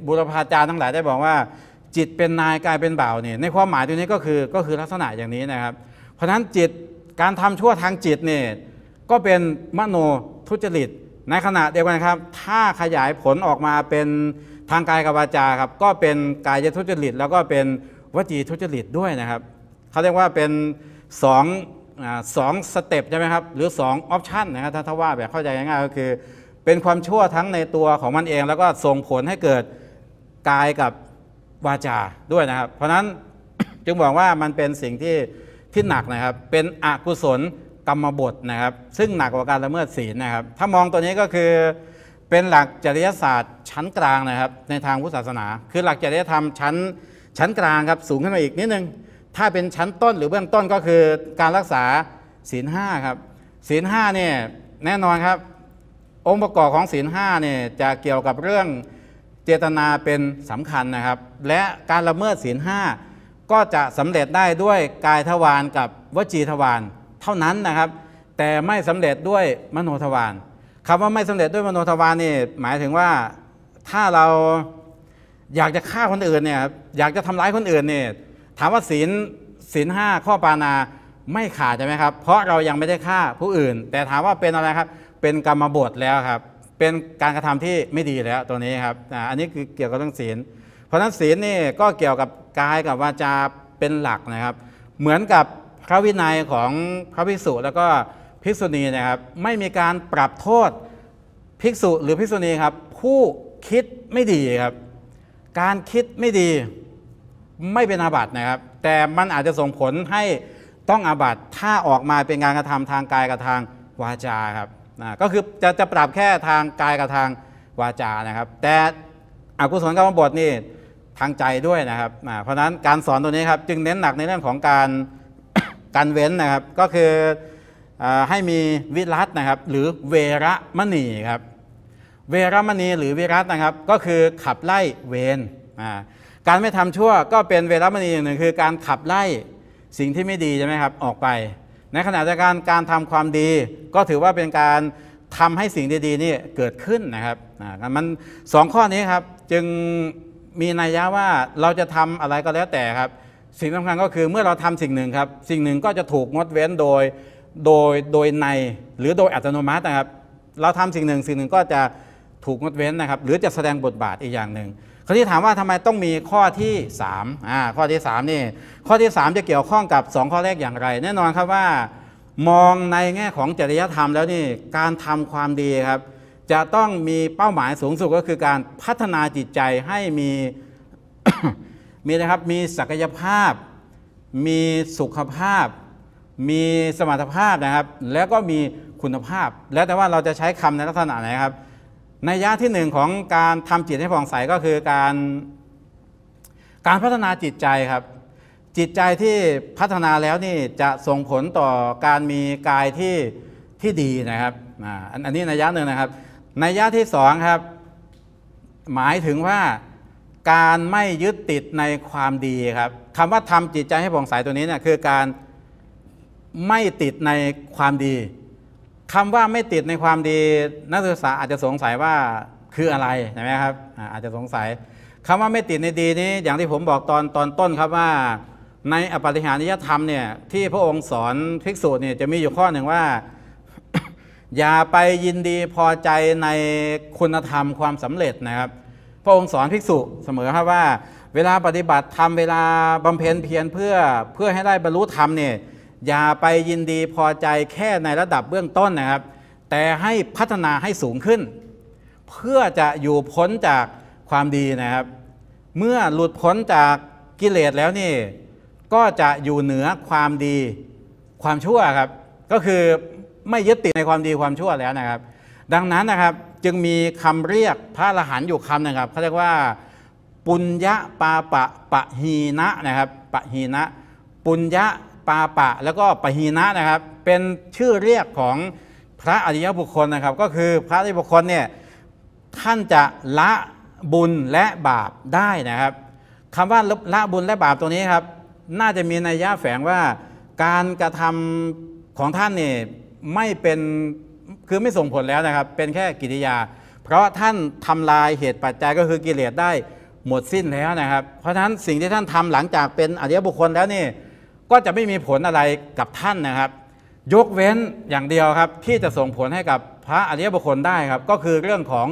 บุรพาจารย์ทั้งหลายได้บอกว่า จิตเป็นนายกายเป็นบ่าวเนี่ยในความหมายตัวนี้ก็คือก็คือลักษณะอย่างนี้นะครับ เพราะฉะนั้นจิตการทำชั่วทางจิตเนี่ยก็เป็นมโนทุจริตในขณะเดียวกันครับถ้าขยายผลออกมาเป็นทางกายกับวาจาครับก็เป็นกายทุจริต แล้วก็เป็นวจีทุจริตด้วยนะครับเขาเรียกว่าเป็นสองสองสเต็ปใช่ไหมครับหรือ2องออปชันนะครับถ้าทว่าแบบเข้าใจง่ายๆก็คือเป็นความชั่วทั้งในตัวของมันเอง แล้วก็ส่งผลให้เกิดกายกับวาจาด้วยนะครับเพราะนั้นจึงบอกว่ามันเป็นสิ่งที่ที่หนักนะครับเป็นอกุศลกรรมบทนะครับซึ่งหนักกว่าการละเมิดศีลนะครับถ้ามองตัวนี้ก็คือเป็นหลักจริยศาสตร์ชั้นกลางนะครับในทางพุทธศาสนา คือหลักจริยธรรมชั้นชั้นกลางครับสูงขึ้นมาอีกนิดนึงถ้าเป็นชั้นต้นหรือเบื้องต้นก็คือการรักษาศีลห้าครับศีลห้าเนี่ยแน่นอนครับองค์ประกอบของศีลห้าเนี่ยจะเกี่ยวกับเรื่องเจตนาเป็นสำคัญนะครับ และการละเมิดศีลห้าก็จะสำเร็จได้ด้วยกายทวารกับวจีทวารเท่านั้นนะครับแต่ไม่สำเร็จด้วยมโนทวารคำว่าไม่สำเร็จด้วยมโนทวารนี่ หมายถึงว่าถ้าเราอยากจะฆ่าคนอื่นเนี่ยอยากจะทำร้ายคนอื่นเนี่ยถามว่าศีลศีลห้าข้อปานาไม่ขาดใช่ไหมครับ เพราะเรายังไม่ได้ฆ่าผู้อื่น แต่ถามว่าเป็นอะไรครับเป็นกรรมบทแล้วครับ เป็นการกระทำที่ไม่ดีแล้วตัวนี้ครับอันนี้คือเกี่ยวกับเรื่องศีล เพราะฉะนั้นศีลนี่ก็เกี่ยวกับกายกับวาจาเป็นหลักนะครับ เหมือนกับพระวินัยของพระภิกษุ แล้วก็ภิกษุณีนะครับ ไม่มีการปรับโทษภิกษุหรือภิกษุณีครับ ผู้คิดไม่ดีครับการคิดไม่ดีไม่เป็นอาบัตินะครับ แต่มันอาจจะส่งผลให้ต้องอาบัติถ้าออกมาเป็นการกระทำทางกายกับทางวาจาครับนะก็คือจะจะปรับแค่ทางกายกับทางวาจานะครับ แต่อากุศลกรรมบทนี่ทางใจด้วยนะครับเพราะนั้นการสอนตัวนี้ครับจึงเน้นหนักในเรื่องของการการเว้นนะครับก็คือให้มีวิรัตนะครับหรือเวรมณีครับเวรมณีหรือวิรัตนะครับ ก็คือขับไล่เวรการไม่ทำชั่วก็เป็นเวรมณีอย่างหนึ่งคือ การขับไล่สิ่งที่ไม่ดีใช่ไหมครับออกไป ในขณะเดียวกันการทำความดีก็ถือว่าเป็นการทำให้สิ่งดีๆ นี่เกิดขึ้นนะครับมันสองข้อนี้ครับจึงมีนัยยะว่าเราจะทำอะไรก็แล้วแต่ครับสิ่งสำคัญก็คือเมื่อเราทำสิ่งหนึ่งครับสิ่งหนึ่งก็จะถูกงดเว้นโดยโดยโดยในหรือโดยอัตโนมัตินะครับ เราทำสิ่งหนึ่งสิ่งหนึ่งก็จะถูกงดเว้นนะครับ หรือจะแสดงบทบาทอีกอย่างหนึ่งคราวนี้ถามว่าทำไมต้องมีข้อที่3อ่าข้อที่3นี่ข้อที่ 3 จะเกี่ยวข้องกับ 2 ข้อแรกอย่างไร แน่นอนครับว่า มองในแง่ของจริยธรรมแล้วนี่การทำความดีครับ จะต้องมีเป้าหมายสูงสุดก็คือการพัฒนาจิตใจให้มีมีนะครับ มีศักยภาพ มีสุขภาพ มีสมรรถภาพนะครับ แล้วก็มีคุณภาพ แล้วแต่ว่าเราจะใช้คำในลักษณะไหนครับ ในยะที่หนึ่งของการทำจิตให้ผ่องใสก็คือการ การพัฒนาจิตใจครับ จิตใจที่พัฒนาแล้วนี่จะส่งผลต่อการมีกายที่ที่ดีนะครับอันนี้ในยะหนึ่งนะครับ ในยะที่สองครับหมายถึงว่าการไม่ยึดติดในความดีครับคำว่าทำจิตใจให้ผ่องใสตัวนี้เนี่ยคือการไม่ติดในความดี คำว่าไม่ติดในความดี นักศึกษาอาจจะสงสัยว่าคืออะไรใช่ไหมครับ อาจจะสงสัย คำว่าไม่ติดในดีนี้ อย่างที่ผมบอกตอนตอนต้นครับว่า ในอปฏิหานิยธรรมเนี่ยที่พระองค์สอนภิกษุเนี่ยจะมีอยู่ข้อหนึ่งว่าอย่าไปยินดีพอใจในคุณธรรมความสำเร็จนะครับพระองค์สอนภิกษุเสมอครับว่าเวลาปฏิบัติธรรมเวลาบำเพ็ญเพียรเพื่อเพื่อให้ได้บรรลุธรรมเนี่ยอย่าไปยินดีพอใจแค่ในระดับเบื้องต้นนะครับ แต่ให้พัฒนาให้สูงขึ้นเพื่อจะอยู่พ้นจากความดีนะครับ เมื่อหลุดพ้นจากกิเลสแล้วนี่ ก็จะอยู่เหนือความดีความชั่วครับ ก็คือไม่ยึดติดในความดีความชั่วแล้วนะครับ ดังนั้นนะครับจึงมีคำเรียกพระอรหันต์อยู่คำนะครับเขาเรียกว่าปุญญาปาปะปะหีนะนะครับปะหีนะปุญญาปาปะแล้วก็ปะหีนะนะครับ เป็นชื่อเรียกของพระอริยบุคคลนะครับ ก็คือพระอริยบุคคลเนี่ยท่านจะละบุญและบาปได้นะครับคำว่าละบุญและบาปตัวนี้ครับน่าจะมีนัยยะแฝงว่า การกระทำของท่านเนี่ยไม่เป็นคือไม่ส่งผลแล้วนะครับ เป็นแค่กิริยา เพราะท่านทำลายเหตุปัจจัยก็คือกิเลสได้หมดสิ้นแล้วนะครับ เพราะฉะนั้นสิ่งที่ท่านทำหลังจากเป็นอริยบุคคลแล้วนี่ก็จะไม่มีผลอะไรกับท่านนะครับยกเว้นอย่างเดียวครับ ที่จะส่งผลให้กับพระอริยบุคคลได้ครับ ก็คือเรื่องของ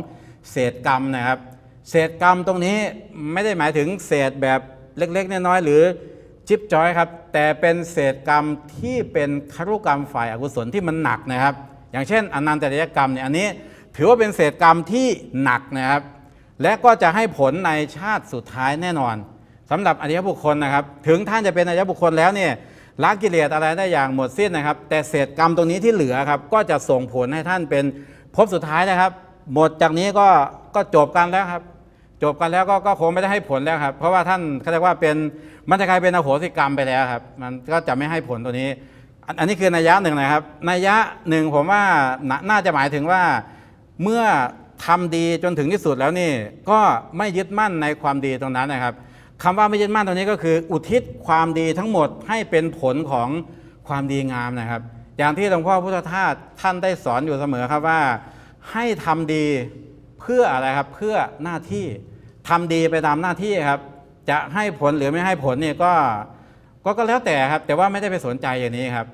เศษกรรมนะครับ เศษกรรมตรงนี้ไม่ได้หมายถึงเศษแบบเล็กๆน้อยๆหรือจิ๊บจ้อยครับแต่เป็นเศษกรรมที่เป็นคารุกรรมฝ่ายอกุศลที่มันหนักนะครับอย่างเช่นอนันตริยกรรมเนี่ยอันนี้ถือว่าเป็นเศษกรรมที่หนักนะครับและก็จะให้ผลในชาติสุดท้ายแน่นอน สำหรับอริยบุคคลนะครับ ถึงท่านจะเป็นอริยบุคคลแล้วเนี่ยละกิเลสอะไรได้อย่างหมดสิ้นนะครับ แต่เศษกรรมตรงนี้ที่เหลือครับ ก็จะส่งผลให้ท่านเป็นภพสุดท้ายนะครับ หมดจากนี้ก็ก็จบกันแล้วครับจบกันแล้วก็ก็คงไม่ได้ให้ผลแล้วครับ เพราะว่าท่านเขาเรียกว่าเป็นมันจะกลายเป็นอโหสิกรรมไปแล้วครับมันก็จะไม่ให้ผลตัวนี้อันนี้คือนัยยะหนึ่งนะครับนัยยะหนึ่งผมว่าน่าจะหมายถึงว่า เมื่อทำดีจนถึงที่สุดแล้วนี่ ก็ไม่ยึดมั่นในความดีตรงนั้นนะครับคำว่าไม่ยึดมั่นตรงนี้ก็คือ อุทิศความดีทั้งหมดให้เป็นผลของความดีงามนะครับ อย่างที่หลวงพ่อพุทธทาสท่านได้สอนอยู่เสมอครับว่า ให้ทำดีเพื่ออะไรครับ เพื่อหน้าที่ทำดีไปตามหน้าที่ครับ จะให้ผลหรือไม่ให้ผลเนี่ยก็ก็ก็แล้วแต่ครับแต่ว่าไม่ได้ไปสนใจอย่างนี้ครับ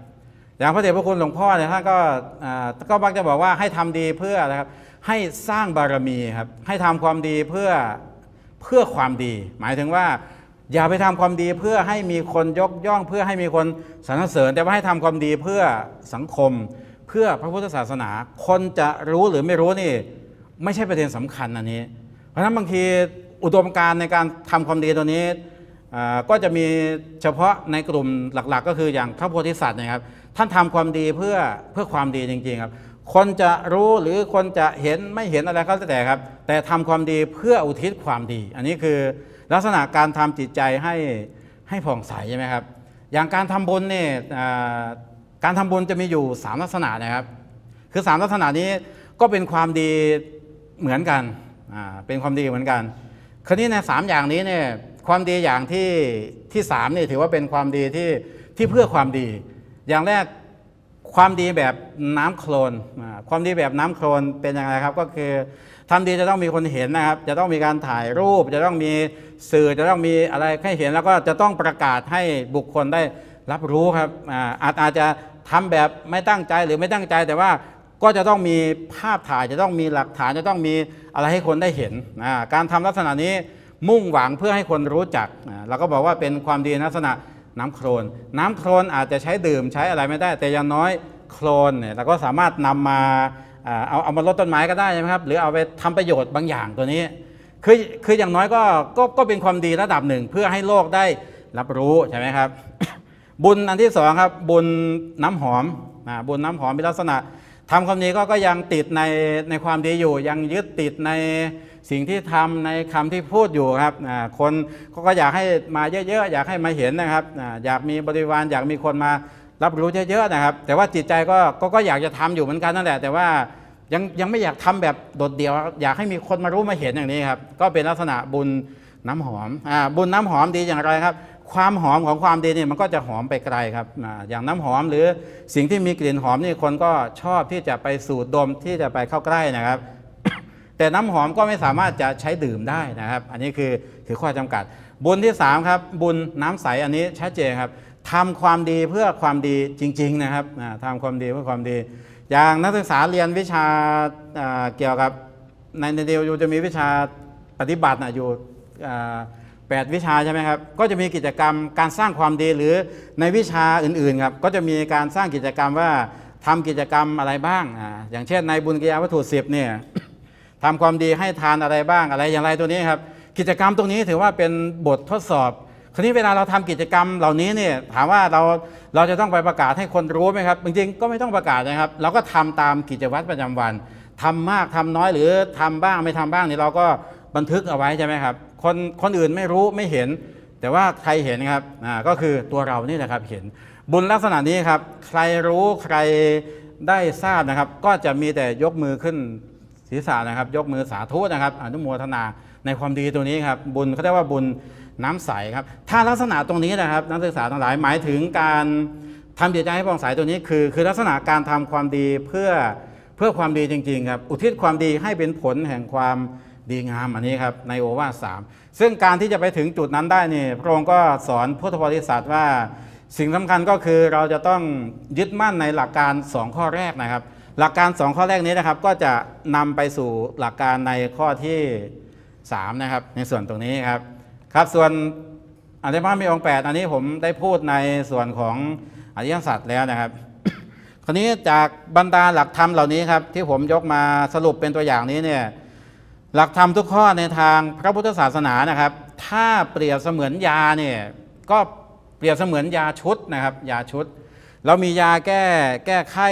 อย่างพระเดชพระคุณหลวงพ่อเนี่ยท่านก็ก็บักจะบอกว่าให้ทำดีเพื่อนะครับให้สร้างบารมีครับให้ทำความดีเพื่อเพื่อความดี หมายถึงว่า อย่าไปทำความดีเพื่อให้มีคนยกย่อง เพื่อให้มีคนสรรเสริญแต่ว่าให้ทำความดีเพื่อสังคม เพื่อพระพุทธศาสนาคนจะรู้หรือไม่รู้นี่ไม่ใช่ประเด็นสำคัญอันนี้ เพราะฉะนั้นบางทีอุดมการในการทำความดีตัวนี้ก็จะมีเฉพาะในกลุ่มหลัก ๆ ก็คืออย่างพระโพธิสัตว์นะครับ ท่านทำความดีเพื่อเพื่อความดีจริงๆครับคนจะรู้หรือคนจะเห็นไม่เห็นอะไรก็แล้วแต่ครับ แต่ทำความดีเพื่ออุทิศความดี อันนี้คือลักษณะการทำจิตใจให้ให้ผ่องใสใช่ไหมครับ อย่างการทำบุญเนี่ยการทำบุญจะมีอยู่3ลักษณะนะครับคือ3ลักษณะนี้ก็เป็นความดีเหมือนกันเป็นความดีเหมือนกันคราวนี้ในสามอย่างนี้เนี่ยความดีอย่างที่ที่สามนี่ถือว่าเป็นความดีที่ที่เพื่อความดี อย่างแรกความดีแบบน้ำโคลนความดีแบบน้ำโคลนเป็นอย่างไรครับ ก็คือทำดีจะต้องมีคนเห็นนะครับ จะต้องมีการถ่ายรูปจะต้องมีสื่อจะต้องมีอะไรให้เห็นแล้วก็จะต้องประกาศให้บุคคลได้รับรู้ครับอาจอาจจะทำแบบไม่ตั้งใจหรือไม่ตั้งใจแต่ว่าก็จะต้องมีภาพถ่ายจะต้องมีหลักฐานจะต้องมีอะไรให้คนได้เห็นการทำลักษณะนี้มุ่งหวังเพื่อให้คนรู้จักเราก็บอกว่าเป็นความดีลักษณะน้ำโคลนน้ำโคลนอาจจะใช้ดื่มใช้อะไรไม่ได้ แต่ยังน้อยโคลนเนี่ยเราก็สามารถนำมาเอาเอามาลดต้นไม้ก็ได้ใช่ไหมครับหรือเอาไปทำประโยชน์บางอย่างตัวนี้คือคืออย่างน้อยก็ก็ก็เป็นความดีระดับหนึ่งเพื่อให้โลกได้รับรู้ใช่ไหมครับ บุญอันที่สองครับ บุญน้ำหอมบุญน้ำหอมเป็นลักษณะทำความดีก็ก็ยังติดในในความดีอยู่ ยังยึดติดในสิ่งที่ทำในคำที่พูดอยู่ครับ คนก็อยากให้มาเยอะๆอยากให้มาเห็นนะครับอยากมีบริวารอยากมีคนมารับรู้เยอะ ๆนะครับ แต่ว่าจิตใจก็กก็อยากจะทำอยู่เหมือนกันนั่นแหละ แต่ว่ายังยังไม่อยากทำแบบโดดเดี่ยว อยากให้มีคนมารู้มาเห็นอย่างนี้ครับก็เป็นลักษณะบุญน้ำหอมอบุญน้ำหอมดีอย่างไรครับ ความหอมของความดีนี่มันก็จะหอมไปไกลครับออย่างน้ำหอมหรือสิ่งที่มีกลิ่นหอมนี่คนก็ชอบที่จะไปสูดดมที่จะไปเข้าใกล้นะครับแต่น้ำหอมก็ไม่สามารถจะใช้ดื่มได้นะครับ อันนี้คือคือข้อจำกัด บุญที่ 3 ครับ บุญน้ำใสอันนี้ชัดเจนครับทำความดีเพื่อความดีจริงๆนะครับทำความดีเพื่อความดี อย่างนักศึกษาเรียนวิชาเกี่ยวกับในเดียวจะมีวิชาปฏิบัตินะอยู่แปดวิชาใช่ไหมครับ ก็จะมีกิจกรรมการสร้างความดีหรือในวิชาอื่นๆครับ ก็จะมีการสร้างกิจกรรมว่าทำกิจกรรมอะไรบ้าง อย่างเช่น ในบุญกิยาวัตถุสิบเนี่ยทำความดีให้ทานอะไรบ้างอะไรอย่างไรตัวนี้ครับกิจกรรมตรงนี้ถือว่าเป็นบททดสอบ คราวนี้เวลาเราทำกิจกรรมเหล่านี้เนี่ยถามว่าเราเราจะต้องไปประกาศให้คนรู้ไหมครับจริงๆก็ไม่ต้องประกาศนะครับ เราก็ทำตามกิจวัตรประจำวัน ทำมากทำน้อยหรือทำบ้างไม่ทำบ้างนี่เราก็บันทึกเอาไว้ใช่ไหมครับคนคนอื่นไม่รู้ไม่เห็น แต่ว่าใครเห็นครับอ่าก็คือตัวเรานี่แหละครับเห็นบุญลักษณะนี้ครับ ใครรู้ใครได้ทราบนะครับ ก็จะมีแต่ยกมือขึ้นศีรษะนะครับยกมือสาธุนะครับอนุโมทนาในความดีตัวนี้ครับบุญเขาเรียกว่าบุญน้ำใสครับ ถ้าลักษณะตรงนี้นะครับ นักศึกษาทั้งหลายหมายถึงการทำดีตใจให้ผ่องใสตัวนี้คือ คือลักษณะการทำความดีเพื่อเพื่อความดีจริงๆครับอุทิศความดีให้เป็นผลแห่งความดีงามอันนี้ครับในโอวาทสามซึ่งการที่จะไปถึงจุดนั้นได้นี่พระองค์ก็สอนพุทธบริษัทว่า สิ่งสำคัญก็คือเราจะต้องยึดมั่นในหลักการ2ข้อแรกนะครับหลักการ2ข้อแรกนี้นะครับก็จะนำไปสู่หลักการในข้อที่3นะครับ ในส่วนตรงนี้ครับ ครับส่วนอธิยมรมีองค์8อันนี้ผมได้พูดในส่วนของอริยสัจแล้วนะครับ คราวนี้จากบรรดาหลักธรรมเหล่านี้ครับ ที่ผมยกมาสรุปเป็นตัวอย่างนี้เนี่ยหลักธรรมทุกข้อในทางพระพุทธศาสนานะครับ ถ้าเปรียบเสมือนยาเนี่ยก็เปรียบเสมือนยาชุดนะครับ ยาชุด เรามียาแก้ แก้ไข้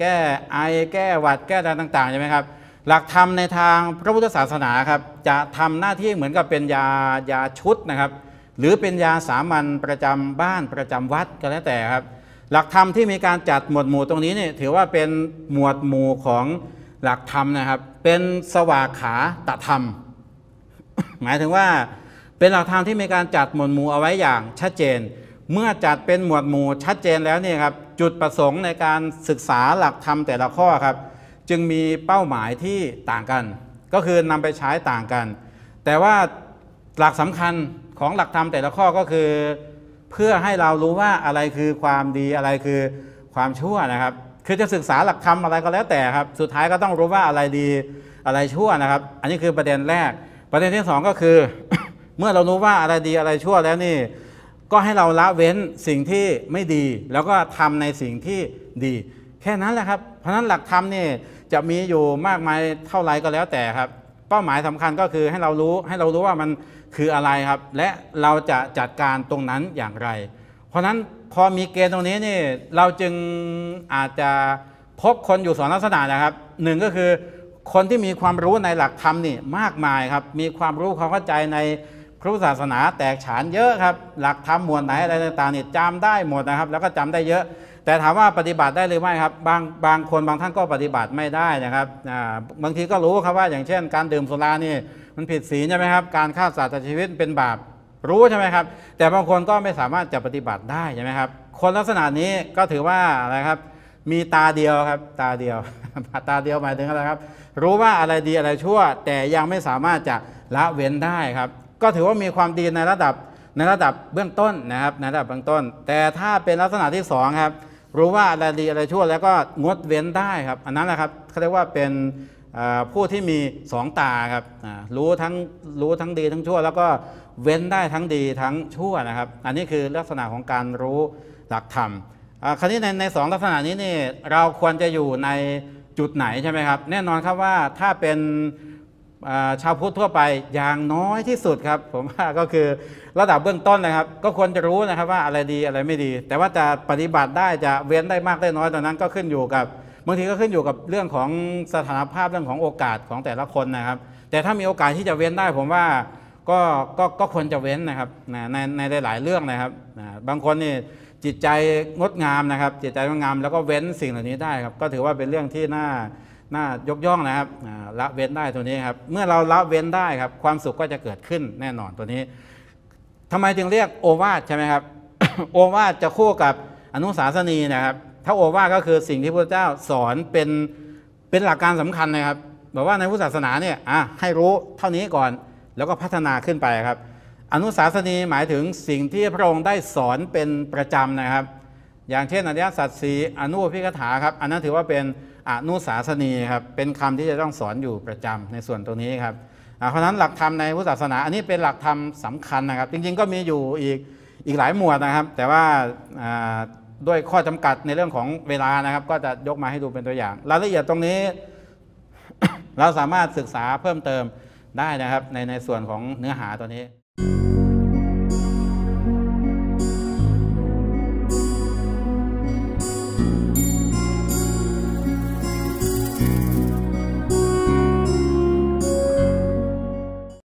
แก้ไอ แก้หวัดแก้อะไรต่างๆใช่ไหมครับ หลักธรรมในทางพระพุทธศาสนาครับ จะทำหน้าที่เหมือนกับเป็นยายาชุดนะครับ หรือเป็นยาสามัญประจำบ้านประจำวัดก็แล้วแต่ครับ หลักธรรมที่มีการจัดหมวดหมู่ตรงนี้เนี่ยถือว่าเป็นหมวดหมู่ของหลักธรรมนะครับ เป็นสวากขาตธรรม หมายถึงว่าเป็นหลักธรรมที่มีการจัดหมวดหมู่เอาไว้อย่าง ชัดเจน เมื่อจัดเป็นหมวดหมู่ชัดเจนแล้วเนี่ยครับจุดประสงค์ในการศึกษาหลักธรรมแต่ละข้อครับ จึงมีเป้าหมายที่ต่างกัน ก็คือนำไปใช้ต่างกัน แต่ว่าหลักสำคัญของหลักธรรมแต่ละข้อก็คือ เพื่อให้เรารู้ว่าอะไรคือความดีอะไรคือความชั่วนะครับ คือจะศึกษาหลักธรรมอะไรก็แล้วแต่ครับ สุดท้ายก็ต้องรู้ว่าอะไรดีอะไรชั่วนะครับ อันนี้คือประเด็นแรก ประเด็นที่2ก็คือเมื่อเรารู้ว่าอะไรดีอะไรชั่วแล้วนี่ก็ให้เราละเว้นสิ่งที่ไม่ดี แล้วก็ทำในสิ่งที่ดี แค่นั้นแหละครับ เพราะนั้นหลักธรรมนี่จะมีอยู่มากมายเท่าไรก็แล้วแต่ครับ เป้าหมายสำคัญก็คือให้เรารู้ให้เรารู้ว่ามันคืออะไรครับและเราจะจัดการตรงนั้นอย่างไร เพราะนั้นพอมีเกณฑ์ตรงนี้นี่เราจึงอาจจะพบคนอยู่สองลักษณะนะครับหนึ่งก็คือคนที่มีความรู้ในหลักธรรมนี่มากมายครับ มีความรู้ความเข้าใจในครูศาสนาแตกฉานเยอะครับ หลักธรรมหมวดไหนอะไรต่างๆเนี่ยจำได้หมดนะครับ แล้วก็จำได้เยอะ แต่ถามว่าปฏิบัติได้หรือไม่ครับ บางบางคนบางท่านก็ปฏิบัติไม่ได้นะครับบางทีก็รู้ครับว่าอย่างเช่น การดื่มสุรานี่มันผิดศีลใช่ไหมครับ การฆ่าสัตว์ชีวิตเป็นบาปรู้ใช่ไหมครับ แต่บางคนก็ไม่สามารถจะปฏิบัติได้ใช่ไหมครับ คนลักษณะนี้ก็ถือว่าอะไรครับ มีตาเดียวครับ ตาเดียวตาเดียวหมายถึงอะไรครับ รู้ว่าอะไรดีอะไรชั่วแต่ยังไม่สามารถจะละเว้นได้ครับก็ถือว่ามีความดีในระดับในระดับเบื้องต้นนะครับในระดับเบื้องต้น แต่ถ้าเป็นลักษณะที่2ครับรู้ว่าอะไรดีอะไรชั่ว แล้วก็งดเว้นได้ครับอันนั้นแหละครับเขาเรียกว่าเป็นผู้ที่มีสองตาครับรู้ทั้งรู้ทั้งดีทั้งชั่ว แล้วก็เว้นได้ทั้งดีทั้งชั่วนะครับอันนี้คือลักษณะของการรู้หลักธรรมคราวนี้ในในสองลักษณะนี้นี่เราควรจะอยู่ในจุดไหน ใช่ไหมครับแน่นอนครับว่าถ้าเป็นชาวพุทธทั่วไปอย่างน้อยที่สุดครับ ผมว่าก็คือระดับเบื้องต้นนะครับ ก็ควรจะรู้นะครับว่าอะไรดีอะไรไม่ดี แต่ว่าจะปฏิบัติได้จะเว้นได้มากได้น้อยตอนนั้นก็ขึ้นอยู่กับบางทีก็ขึ้นอยู่กับเรื่องของสถานภาพเรื่องของโอกาสของแต่ละคนนะครับ แต่ถ้ามีโอกาสที่จะเว้นได้ ผมว่าก็ก็ก็ควรจะเว้นนะครับในในหลายๆเรื่องนะครับบางคนนี่จิตใจงดงามนะครับ จิตใจงดงามแล้วก็เว้นสิ่งเหล่านี้ได้ครับ ก็ถือว่าเป็นเรื่องที่น่าน่ายกย่องนะครับละเว้นได้ตัวนี้ครับเมื่อเราละเว้นได้ครับความสุขก็จะเกิดขึ้นแน่นอนตัวนี้ ทำไมจึงเรียกโอวาทใช่ไหมครับโอวาทจะคู่กับอนุสาสนีนะครับถ้าโอวาทก็คือสิ่งที่พระเจ้าสอนเป็นเป็นหลักการสำคัญนะครับบอกว่าในพุทธศาสนาเนี่ยอ่ะให้รู้เท่านี้ก่อนแล้วก็พัฒนาขึ้นไปครับ อนุสาสนีหมายถึงสิ่งที่พระองค์ได้สอนเป็นประจำนะครับ อย่างเช่นอริยสัจสีอนุพิกถาครับอันนั้นถือว่าเป็นอนุสาสนีครับเป็นคำที่จะต้องสอนอยู่ประจำในส่วนตรงนี้ครับเพราะฉะนั้นหลักธรรมในพุทธศาสนา อันนี้เป็นหลักธรรมสาคัญนะครับ จริงๆก็มีอยู่อีกอีกหลายหมวดนะครับ แต่ว่าด้วยข้อจำกัดในเรื่องของเวลานะครับก็จะยกมาให้ดูเป็นตัวอย่างรายละเอียดตรงนี้ เราสามารถศึกษาเพิ่มเติมได้นะครับในในส่วนของเนื้อหาตัวนี้